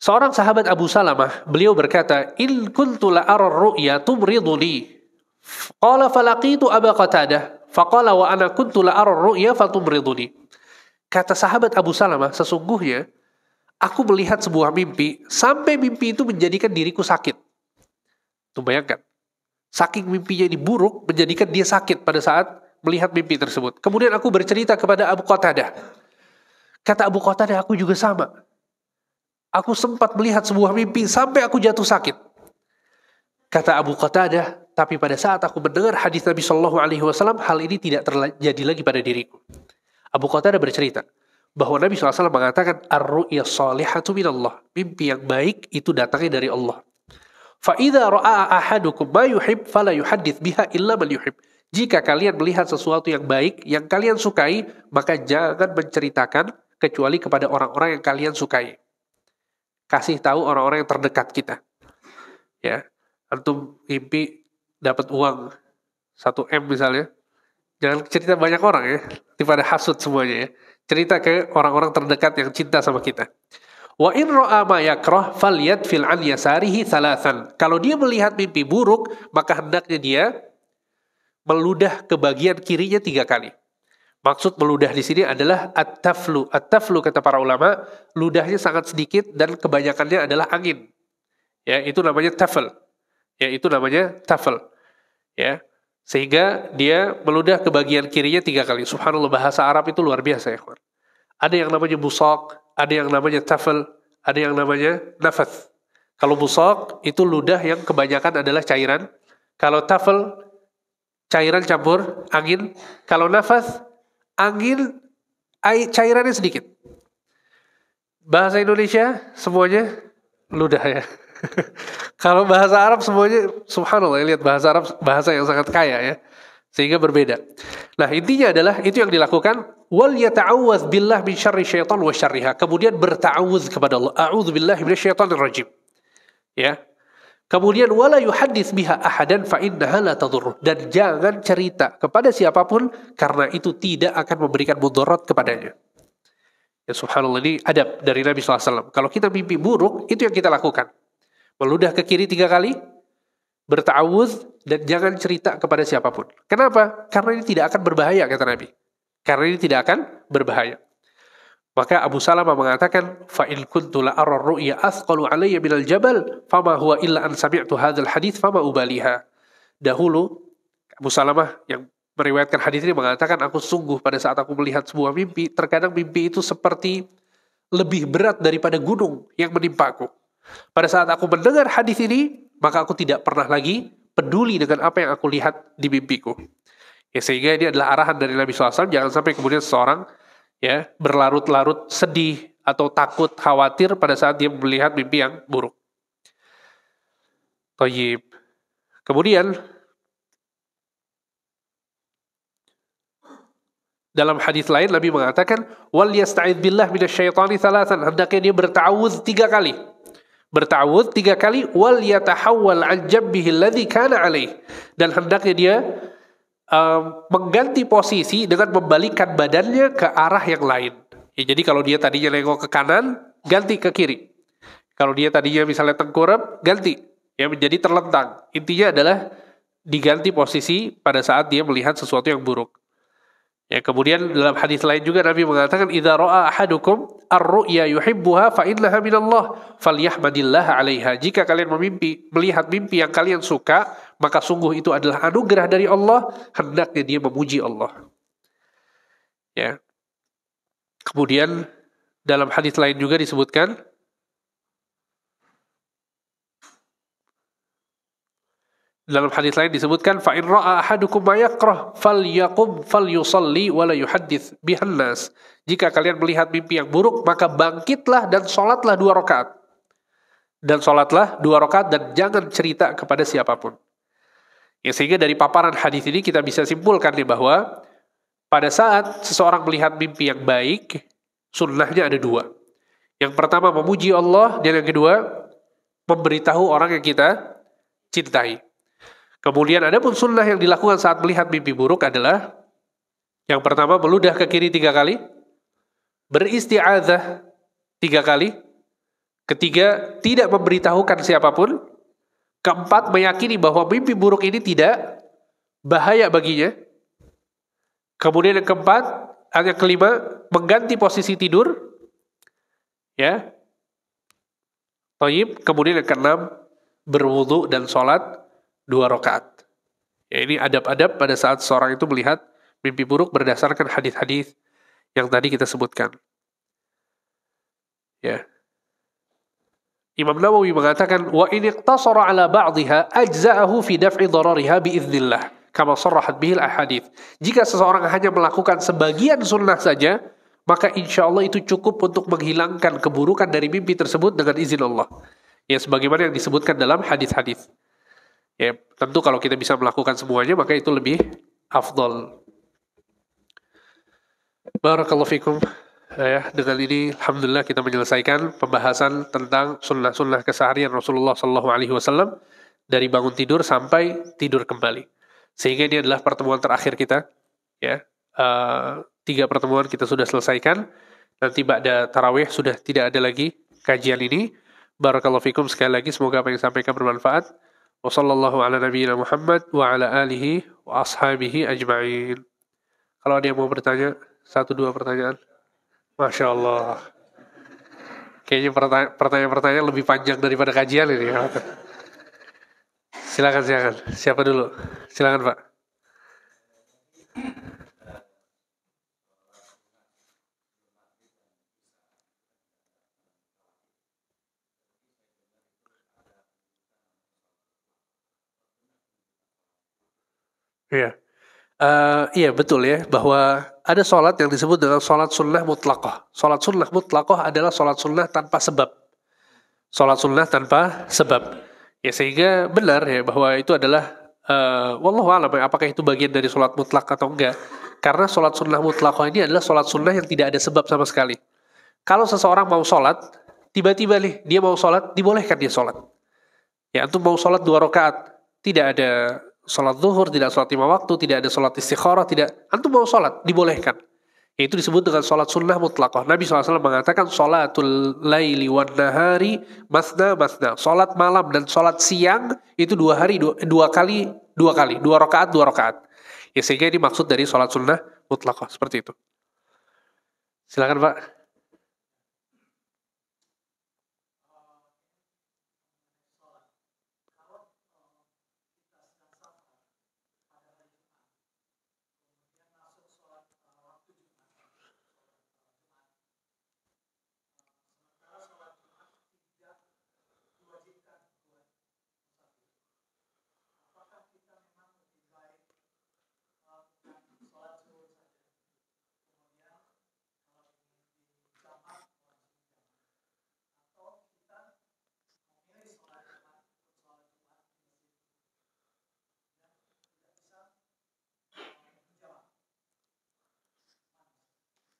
A: Seorang sahabat Abu Salamah, beliau berkata, "In kuntu la ara ru'ya tumriduni." Qala falaqitu Aba Qatadah, faqala wa ana kuntu la ara ru'ya fatumriduni. Kata sahabat Abu Salamah, sesungguhnya aku melihat sebuah mimpi sampai mimpi itu menjadikan diriku sakit. Tuh bayangkan. Saking mimpinya ini buruk menjadikan dia sakit pada saat melihat mimpi tersebut. Kemudian aku bercerita kepada Abu Qatadah. Kata Abu Qatadah aku juga sama. Aku sempat melihat sebuah mimpi sampai aku jatuh sakit. Kata Abu Qatadah, tapi pada saat aku mendengar hadis Nabi Shallallahu Alaihi Wasallam, hal ini tidak terjadi lagi pada diriku. Abu Qatadah bercerita, bahwa Nabi SAW mengatakan ar-ru'ya salihatu minallah. Mimpi yang baik itu datangnya dari Allah. Fa'idha ra'a ahadukum ma yuhib fala yuhadith biha illa man yuhib. Jika kalian melihat sesuatu yang baik, yang kalian sukai, maka jangan menceritakan kecuali kepada orang-orang yang kalian sukai. Kasih tahu orang-orang yang terdekat kita. Ya, antum mimpi dapat uang 1 M misalnya, jangan cerita banyak orang ya, daripada hasut semuanya ya cerita ke orang-orang terdekat yang cinta sama kita. Wa in ra'a fil yakrah an yasarihi thalathan. Kalau dia melihat mimpi buruk, maka hendaknya dia meludah ke bagian kirinya tiga kali. Maksud meludah di sini adalah at-taflu. At-taflu kata para ulama, ludahnya sangat sedikit dan kebanyakannya adalah angin. Ya, itu namanya tafel. Ya, itu namanya tafel. Ya. Sehingga dia meludah ke bagian kirinya tiga kali. Subhanallah bahasa Arab itu luar biasa ya. Ada yang namanya busok, ada yang namanya tafel, ada yang namanya nafas. Kalau busok itu ludah yang kebanyakan adalah cairan. Kalau tafel cairan campur angin. Kalau nafas angin air, cairannya sedikit. Bahasa Indonesia semuanya ludah ya. Kalau bahasa Arab semuanya subhanallah lihat bahasa Arab bahasa yang sangat kaya ya. Sehingga berbeda. Nah, intinya adalah itu yang dilakukan wal yata'awwadz billah min syarri syaitan wa syarriha. Kemudian berta'awudz kepada Allah. billah bin syaitan rajim. Ya. Kemudian wala yuhadis biha ahadan fa innaha la tadur. Dan jangan cerita kepada siapapun karena itu tidak akan memberikan mudarat kepadanya. Ya subhanallah ini adab dari Nabi SAW. Kalau kita mimpi buruk, itu yang kita lakukan. Meludah ke kiri tiga kali, bertawud dan jangan cerita kepada siapapun. Kenapa? Karena ini tidak akan berbahaya, kata Nabi. Karena ini tidak akan berbahaya. Maka Abu Salamah mengatakan, فَإِنْ كُنْتُ لَأَرَى الرُّؤْيَا أَثْقَلُ عَلَيَّ مِنَ الْجَبَلِ فَمَا هُوَ إِلَّا أَنْ سَمِعْتُ هَذَا الْحَدِيثِ فَمَا أُبَالِهَا Dahulu, Abu Salamah yang meriwayatkan hadis ini mengatakan, aku sungguh pada saat aku melihat sebuah mimpi, terkadang mimpi itu seperti lebih berat daripada gunung yang menimpaku. Pada saat aku mendengar hadis ini, maka aku tidak pernah lagi peduli dengan apa yang aku lihat di mimpiku. Ya, sehingga ini adalah arahan dari Nabi SAW, jangan sampai kemudian seseorang ya berlarut-larut sedih atau takut khawatir pada saat dia melihat mimpi yang buruk. Toyib. Kemudian dalam hadis lain Nabi mengatakan wal yasta'id billah minasyaitani thalathan hendaknya dia bertawuz tiga kali bertawud tiga kali wal yatahawwal wal alladhi kana alaih dan hendaknya dia um, mengganti posisi dengan membalikkan badannya ke arah yang lain. Ya, jadi kalau dia tadinya nengok ke kanan, ganti ke kiri. Kalau dia tadinya misalnya tengkurap, ganti ya menjadi terlentang. Intinya adalah diganti posisi pada saat dia melihat sesuatu yang buruk. Ya, kemudian dalam hadis lain juga Nabi mengatakan idza ra'a ahadukum ar-ru'ya yuhibbuha fa innaha minallah falyahmadillah 'alaiha. Jika kalian memimpi, melihat mimpi yang kalian suka, maka sungguh itu adalah anugerah dari Allah, hendaknya dia memuji Allah. Ya. Kemudian dalam hadis lain juga disebutkan Dalam hadis lain disebutkan fa ra'a ahadukum ma yakrah fal falyusalli wa la yuhaddits bihan nas. Jika kalian melihat mimpi yang buruk maka bangkitlah dan sholatlah dua rakaat. Dan sholatlah dua rakaat dan jangan cerita kepada siapapun. Ya, sehingga dari paparan hadis ini kita bisa simpulkan nih bahwa pada saat seseorang melihat mimpi yang baik, sunnahnya ada dua. Yang pertama memuji Allah dan yang kedua memberitahu orang yang kita cintai. Kemudian ada pun sunnah yang dilakukan saat melihat mimpi buruk adalah yang pertama meludah ke kiri tiga kali, beristiazah tiga kali, ketiga tidak memberitahukan siapapun, keempat meyakini bahwa mimpi buruk ini tidak bahaya baginya, kemudian yang keempat, yang kelima mengganti posisi tidur, ya, Toyib, kemudian yang keenam berwudu dan sholat dua rokaat. Ya, ini adab-adab pada saat seorang itu melihat mimpi buruk berdasarkan hadis-hadis yang tadi kita sebutkan. Ya. Imam Nawawi mengatakan wa in iqtasara ala ba'dihha ajza'ahu fi daf'i darariha biiznillah kama bihil Jika seseorang hanya melakukan sebagian sunnah saja, maka insya Allah itu cukup untuk menghilangkan keburukan dari mimpi tersebut dengan izin Allah. Ya, sebagaimana yang disebutkan dalam hadis-hadis. Ya tentu kalau kita bisa melakukan semuanya maka itu lebih afdol. Barakallahu fikum. Eh, ya, dengan ini alhamdulillah kita menyelesaikan pembahasan tentang sunnah-sunnah keseharian Rasulullah Shallallahu alaihi wasallam dari bangun tidur sampai tidur kembali. Sehingga ini adalah pertemuan terakhir kita ya. Uh, tiga pertemuan kita sudah selesaikan. Nanti ba'da tarawih sudah tidak ada lagi kajian ini. Barakallahu fikum sekali lagi semoga apa yang disampaikan bermanfaat. Wa sallallahu ala nabiyina Muhammad wa ala alihi wa ashabihi ajma'in. Kalau ada yang mau bertanya, satu dua pertanyaan. Masya Allah. Kayaknya pertanyaan-pertanyaan lebih panjang daripada kajian ini. Ya. Silakan, silakan. Siapa dulu? Silakan Pak. Iya. Uh, iya betul ya bahwa ada sholat yang disebut dengan sholat sunnah mutlakoh. Sholat sunnah mutlakoh adalah sholat sunnah tanpa sebab. Sholat sunnah tanpa sebab. Ya sehingga benar ya bahwa itu adalah uh, wallahu alam ya, apakah itu bagian dari sholat mutlak atau enggak. Karena sholat sunnah mutlakoh ini adalah sholat sunnah yang tidak ada sebab sama sekali. Kalau seseorang mau sholat, tiba-tiba nih dia mau sholat, dibolehkan dia sholat. Ya antum mau sholat dua rakaat, tidak ada sholat zuhur, tidak sholat lima waktu, tidak ada sholat istikharah, tidak. Antum mau sholat, dibolehkan. Itu disebut dengan sholat sunnah mutlakoh. Nabi SAW mengatakan sholatul laili wan nahari masna masna. Sholat malam dan sholat siang itu dua hari, dua, dua kali, dua kali. Dua rakaat, dua rakaat. Ya sehingga ini maksud dari sholat sunnah mutlakoh. Seperti itu. Silakan Pak.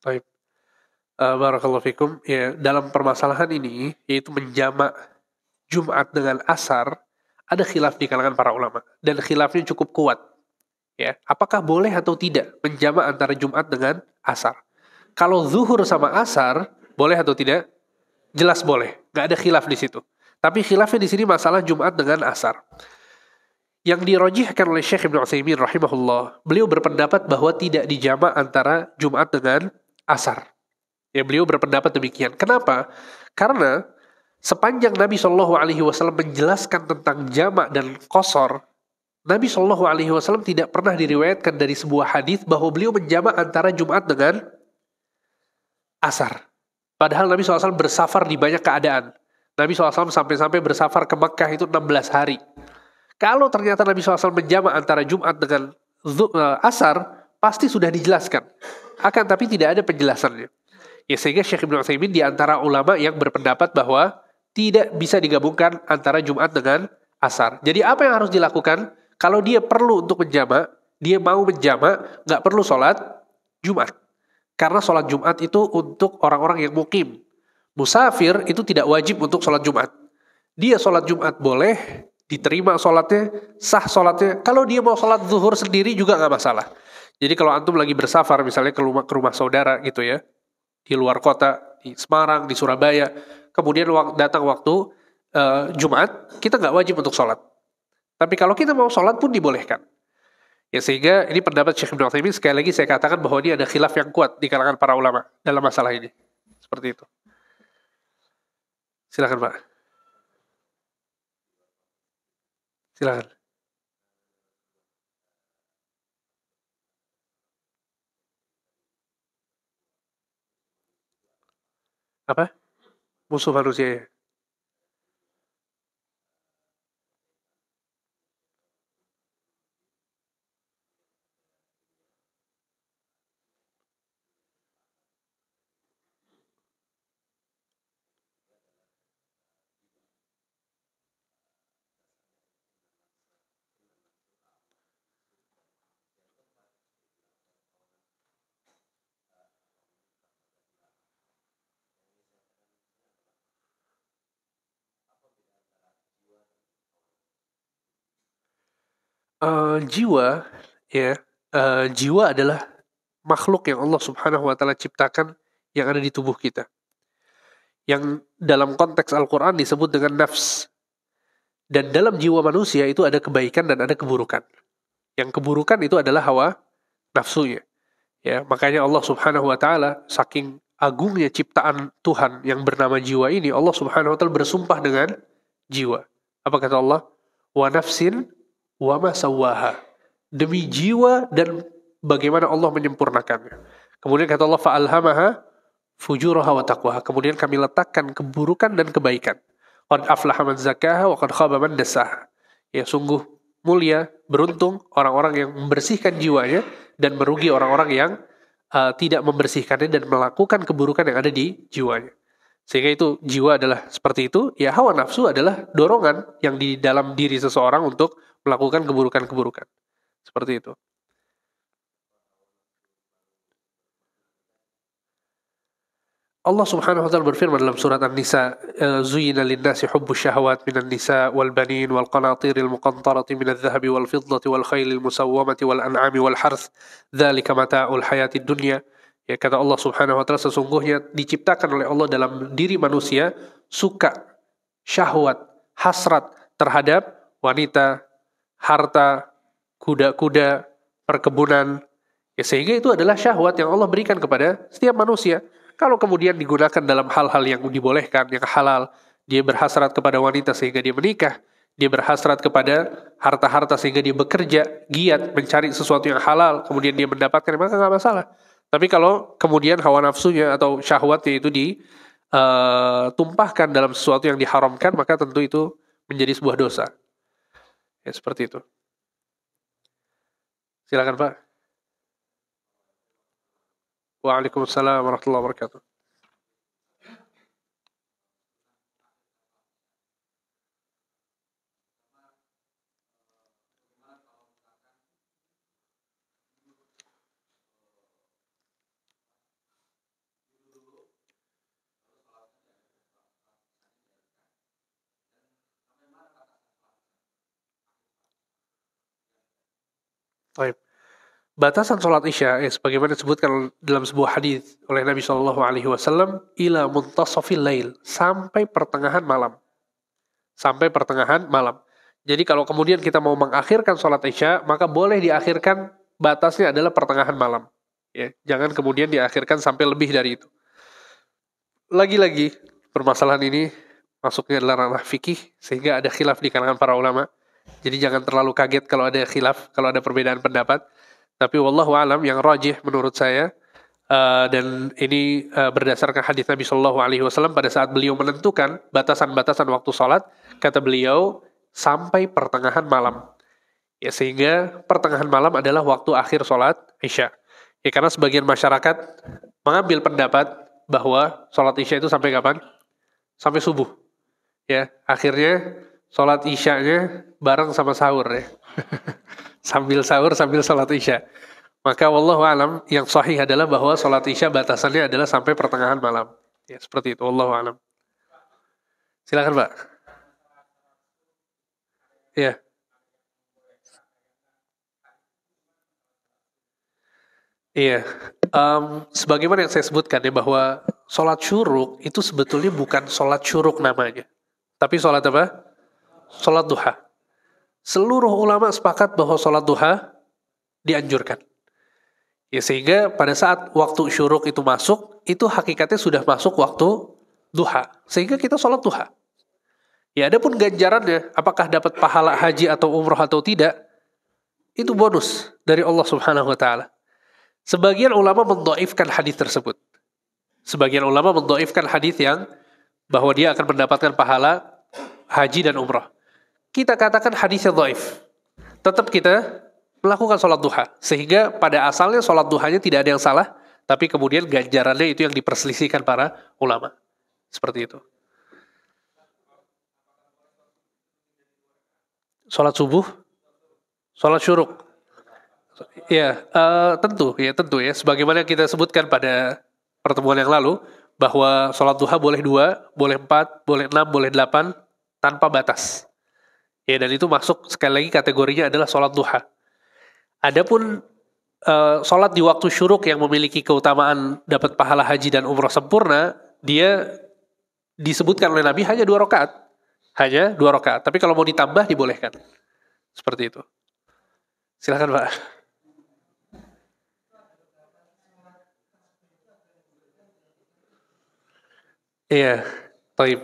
A: Baik. Uh, Barakallahu fikum. Ya, dalam permasalahan ini yaitu menjamak Jumat dengan asar ada khilaf di kalangan para ulama dan khilafnya cukup kuat. Ya, apakah boleh atau tidak menjamak antara Jumat dengan asar? Kalau zuhur sama asar boleh atau tidak? Jelas boleh, nggak ada khilaf di situ. Tapi khilafnya di sini masalah Jumat dengan asar. Yang dirojihkan oleh Syekh Ibn Al Utsaimin rahimahullah, beliau berpendapat bahwa tidak dijamak antara Jumat dengan asar. Ya beliau berpendapat demikian. Kenapa? Karena sepanjang Nabi Shallallahu Alaihi Wasallam menjelaskan tentang jamak dan kosor, Nabi Shallallahu Alaihi Wasallam tidak pernah diriwayatkan dari sebuah hadis bahwa beliau menjamak antara Jumat dengan asar. Padahal Nabi SAW bersafar di banyak keadaan. Nabi SAW sampai-sampai bersafar ke Mekkah itu 16 hari. Kalau ternyata Nabi SAW menjama antara Jumat dengan eh, asar, Pasti sudah dijelaskan. Akan tapi tidak ada penjelasannya. Ya sehingga Syekh Ibnu Utsaimin di antara ulama yang berpendapat bahwa tidak bisa digabungkan antara Jumat dengan asar. Jadi apa yang harus dilakukan? Kalau dia perlu untuk menjama, dia mau menjama, nggak perlu sholat Jumat. Karena sholat Jumat itu untuk orang-orang yang mukim. Musafir itu tidak wajib untuk sholat Jumat. Dia sholat Jumat boleh, diterima sholatnya, sah sholatnya. Kalau dia mau sholat zuhur sendiri juga nggak masalah. Jadi kalau antum lagi bersafar misalnya ke rumah, ke rumah saudara gitu ya, di luar kota, di Semarang, di Surabaya, kemudian datang waktu uh, Jumat, kita nggak wajib untuk sholat. Tapi kalau kita mau sholat pun dibolehkan. Ya sehingga ini pendapat Syekh Ibnu Utsaimin sekali lagi saya katakan bahwa ini ada khilaf yang kuat di kalangan para ulama dalam masalah ini. Seperti itu. Silakan Pak. Silakan. apa musuh manusia ya? Eh, jiwa ya uh, jiwa adalah makhluk yang Allah Subhanahu wa taala ciptakan yang ada di tubuh kita. Yang dalam konteks Al-Qur'an disebut dengan nafs. Dan dalam jiwa manusia itu ada kebaikan dan ada keburukan. Yang keburukan itu adalah hawa nafsunya. Ya, makanya Allah Subhanahu wa taala saking agungnya ciptaan Tuhan yang bernama jiwa ini, Allah Subhanahu wa taala bersumpah dengan jiwa. Apa kata Allah? Wa nafsin wama sawaha. Demi jiwa dan bagaimana Allah menyempurnakannya. Kemudian kata Allah fa'alhamaha fujuraha wa taqwaha. Kemudian kami letakkan keburukan dan kebaikan. Qad aflaha man zakaha wa qad khaba man dasaha. Ya sungguh mulia, beruntung orang-orang yang membersihkan jiwanya dan merugi orang-orang yang uh, tidak membersihkannya dan melakukan keburukan yang ada di jiwanya. Sehingga itu jiwa adalah seperti itu, ya hawa nafsu adalah dorongan yang di dalam diri seseorang untuk melakukan keburukan-keburukan. Seperti itu. Allah Subhanahu wa taala berfirman dalam surat An-Nisa, eh, "Zuyyina lin-nasi hubbus syahawat minan nisa wal banin wal qanatiril muqantarati adh dhahabi wal fiddati wal khailil musawwamati wal an'ami wal harth, dzalika mata'ul hayatid dunya." Ya kata Allah Subhanahu wa taala sesungguhnya diciptakan oleh Allah dalam diri manusia suka, syahwat, hasrat terhadap wanita, harta, kuda-kuda, perkebunan. Ya, sehingga itu adalah syahwat yang Allah berikan kepada setiap manusia. Kalau kemudian digunakan dalam hal-hal yang dibolehkan, yang halal, dia berhasrat kepada wanita sehingga dia menikah, dia berhasrat kepada harta-harta sehingga dia bekerja, giat, mencari sesuatu yang halal, kemudian dia mendapatkan, maka nggak masalah. Tapi kalau kemudian hawa nafsunya atau syahwatnya itu ditumpahkan eh, dalam sesuatu yang diharamkan, maka tentu itu menjadi sebuah dosa. Ya seperti itu. Silakan Pak. Waalaikumsalam warahmatullahi wabarakatuh. Baik. Batasan sholat isya eh, sebagaimana disebutkan dalam sebuah hadis oleh Nabi Shallallahu Alaihi Wasallam, ila muntasofil lail sampai pertengahan malam, sampai pertengahan malam. Jadi kalau kemudian kita mau mengakhirkan sholat isya, maka boleh diakhirkan batasnya adalah pertengahan malam. Ya, jangan kemudian diakhirkan sampai lebih dari itu. Lagi-lagi permasalahan ini masuknya adalah ranah fikih sehingga ada khilaf di kalangan para ulama. Jadi jangan terlalu kaget kalau ada khilaf, kalau ada perbedaan pendapat. Tapi wallahu alam yang rajih menurut saya uh, dan ini uh, berdasarkan hadis Nabi Shallallahu alaihi wasallam pada saat beliau menentukan batasan-batasan waktu sholat, kata beliau sampai pertengahan malam. Ya sehingga pertengahan malam adalah waktu akhir sholat Isya. Ya karena sebagian masyarakat mengambil pendapat bahwa sholat Isya itu sampai kapan? Sampai subuh. Ya, akhirnya sholat Isha-nya bareng sama sahur ya. sambil sahur sambil sholat isya. Maka wallahu alam yang sahih adalah bahwa sholat isya batasannya adalah sampai pertengahan malam. Ya seperti itu wallahu alam. Silakan Pak. Ya. Iya, um, sebagaimana yang saya sebutkan ya bahwa sholat syuruk itu sebetulnya bukan sholat syuruk namanya, tapi sholat apa? sholat duha. Seluruh ulama sepakat bahwa sholat duha dianjurkan. Ya, sehingga pada saat waktu syuruk itu masuk, itu hakikatnya sudah masuk waktu duha. Sehingga kita sholat duha. Ya, ada pun ganjarannya, apakah dapat pahala haji atau umroh atau tidak, itu bonus dari Allah Subhanahu wa Ta'ala. Sebagian ulama mendoifkan hadis tersebut. Sebagian ulama mendoifkan hadis yang bahwa dia akan mendapatkan pahala haji dan umroh kita katakan hadisnya doif, tetap kita melakukan sholat duha. Sehingga pada asalnya sholat duhanya tidak ada yang salah, tapi kemudian ganjarannya itu yang diperselisihkan para ulama. Seperti itu. Sholat subuh, sholat syuruk, Ya, uh, tentu, ya tentu ya. Sebagaimana kita sebutkan pada pertemuan yang lalu bahwa sholat duha boleh dua, boleh empat, boleh enam, boleh delapan tanpa batas. Ya dan itu masuk sekali lagi kategorinya adalah sholat duha. Adapun uh, sholat di waktu syuruk yang memiliki keutamaan dapat pahala haji dan umroh sempurna, dia disebutkan oleh Nabi hanya dua rakaat, hanya dua rakaat. Tapi kalau mau ditambah dibolehkan, seperti itu. Silakan Pak. Iya, baik.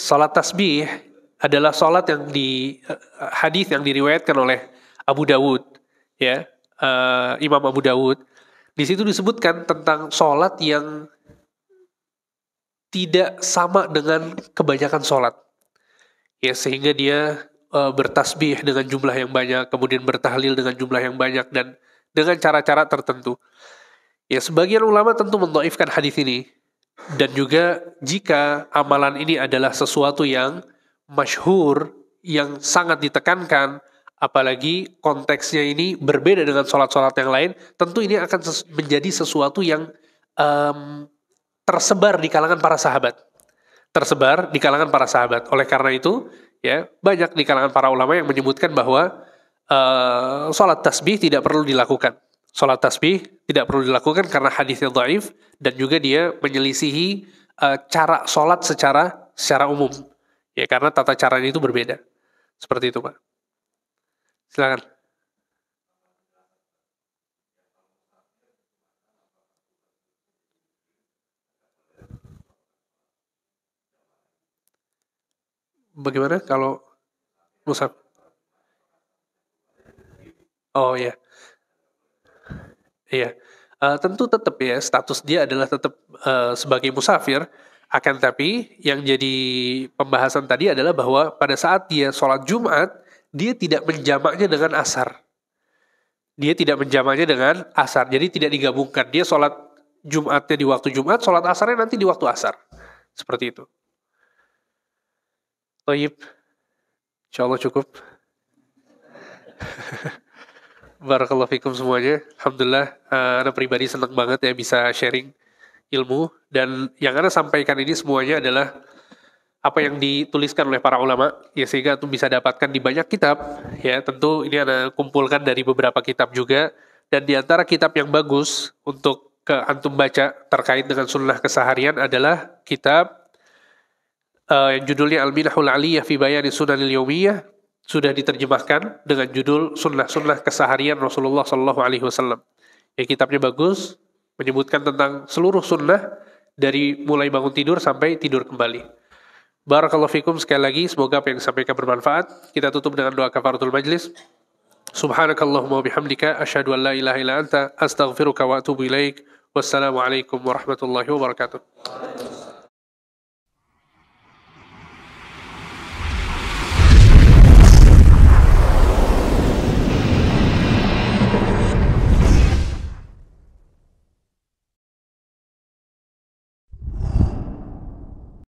A: sholat tasbih adalah salat yang di eh, hadis yang diriwayatkan oleh Abu Dawud ya uh, Imam Abu Dawud di situ disebutkan tentang salat yang tidak sama dengan kebanyakan salat ya sehingga dia uh, bertasbih dengan jumlah yang banyak kemudian bertahlil dengan jumlah yang banyak dan dengan cara-cara tertentu ya sebagian ulama tentu mendoifkan hadis ini dan juga jika amalan ini adalah sesuatu yang masyhur yang sangat ditekankan apalagi konteksnya ini berbeda dengan sholat-sholat yang lain tentu ini akan ses menjadi sesuatu yang um, tersebar di kalangan para sahabat tersebar di kalangan para sahabat oleh karena itu ya banyak di kalangan para ulama yang menyebutkan bahwa uh, sholat tasbih tidak perlu dilakukan sholat tasbih tidak perlu dilakukan karena hadisnya dhaif dan juga dia menyelisihi uh, cara sholat secara secara umum Ya karena tata caranya itu berbeda. Seperti itu Pak. Silakan. Bagaimana kalau musaf? Oh ya. Iya. Uh, tentu tetap ya status dia adalah tetap uh, eh, sebagai musafir akan tapi yang jadi pembahasan tadi adalah bahwa pada saat dia sholat Jumat, dia tidak menjamaknya dengan asar. Dia tidak menjamaknya dengan asar, jadi tidak digabungkan. Dia sholat Jumatnya di waktu Jumat, sholat asarnya nanti di waktu asar. Seperti itu. Toyib, insya Allah cukup. Barakallahu fikum semuanya. Alhamdulillah, eh, anak pribadi senang banget ya bisa sharing ilmu dan yang Anda sampaikan ini semuanya adalah apa yang dituliskan oleh para ulama ya sehingga itu bisa dapatkan di banyak kitab ya tentu ini Anda kumpulkan dari beberapa kitab juga dan di antara kitab yang bagus untuk ke antum baca terkait dengan sunnah keseharian adalah kitab uh, yang judulnya Al-Minahul Aliyah fi Bayani Sunanil Yawmiyah sudah diterjemahkan dengan judul Sunnah-Sunnah Keseharian Rasulullah Sallallahu Alaihi Wasallam. Ya kitabnya bagus, menyebutkan tentang seluruh sunnah dari mulai bangun tidur sampai tidur kembali. Barakallahu fikum sekali lagi semoga apa yang disampaikan bermanfaat. Kita tutup dengan doa kafaratul majlis. Subhanakallahumma bihamdika asyhadu an la ilaha illa anta astaghfiruka wa atubu ilaik. Wassalamualaikum warahmatullahi wabarakatuh.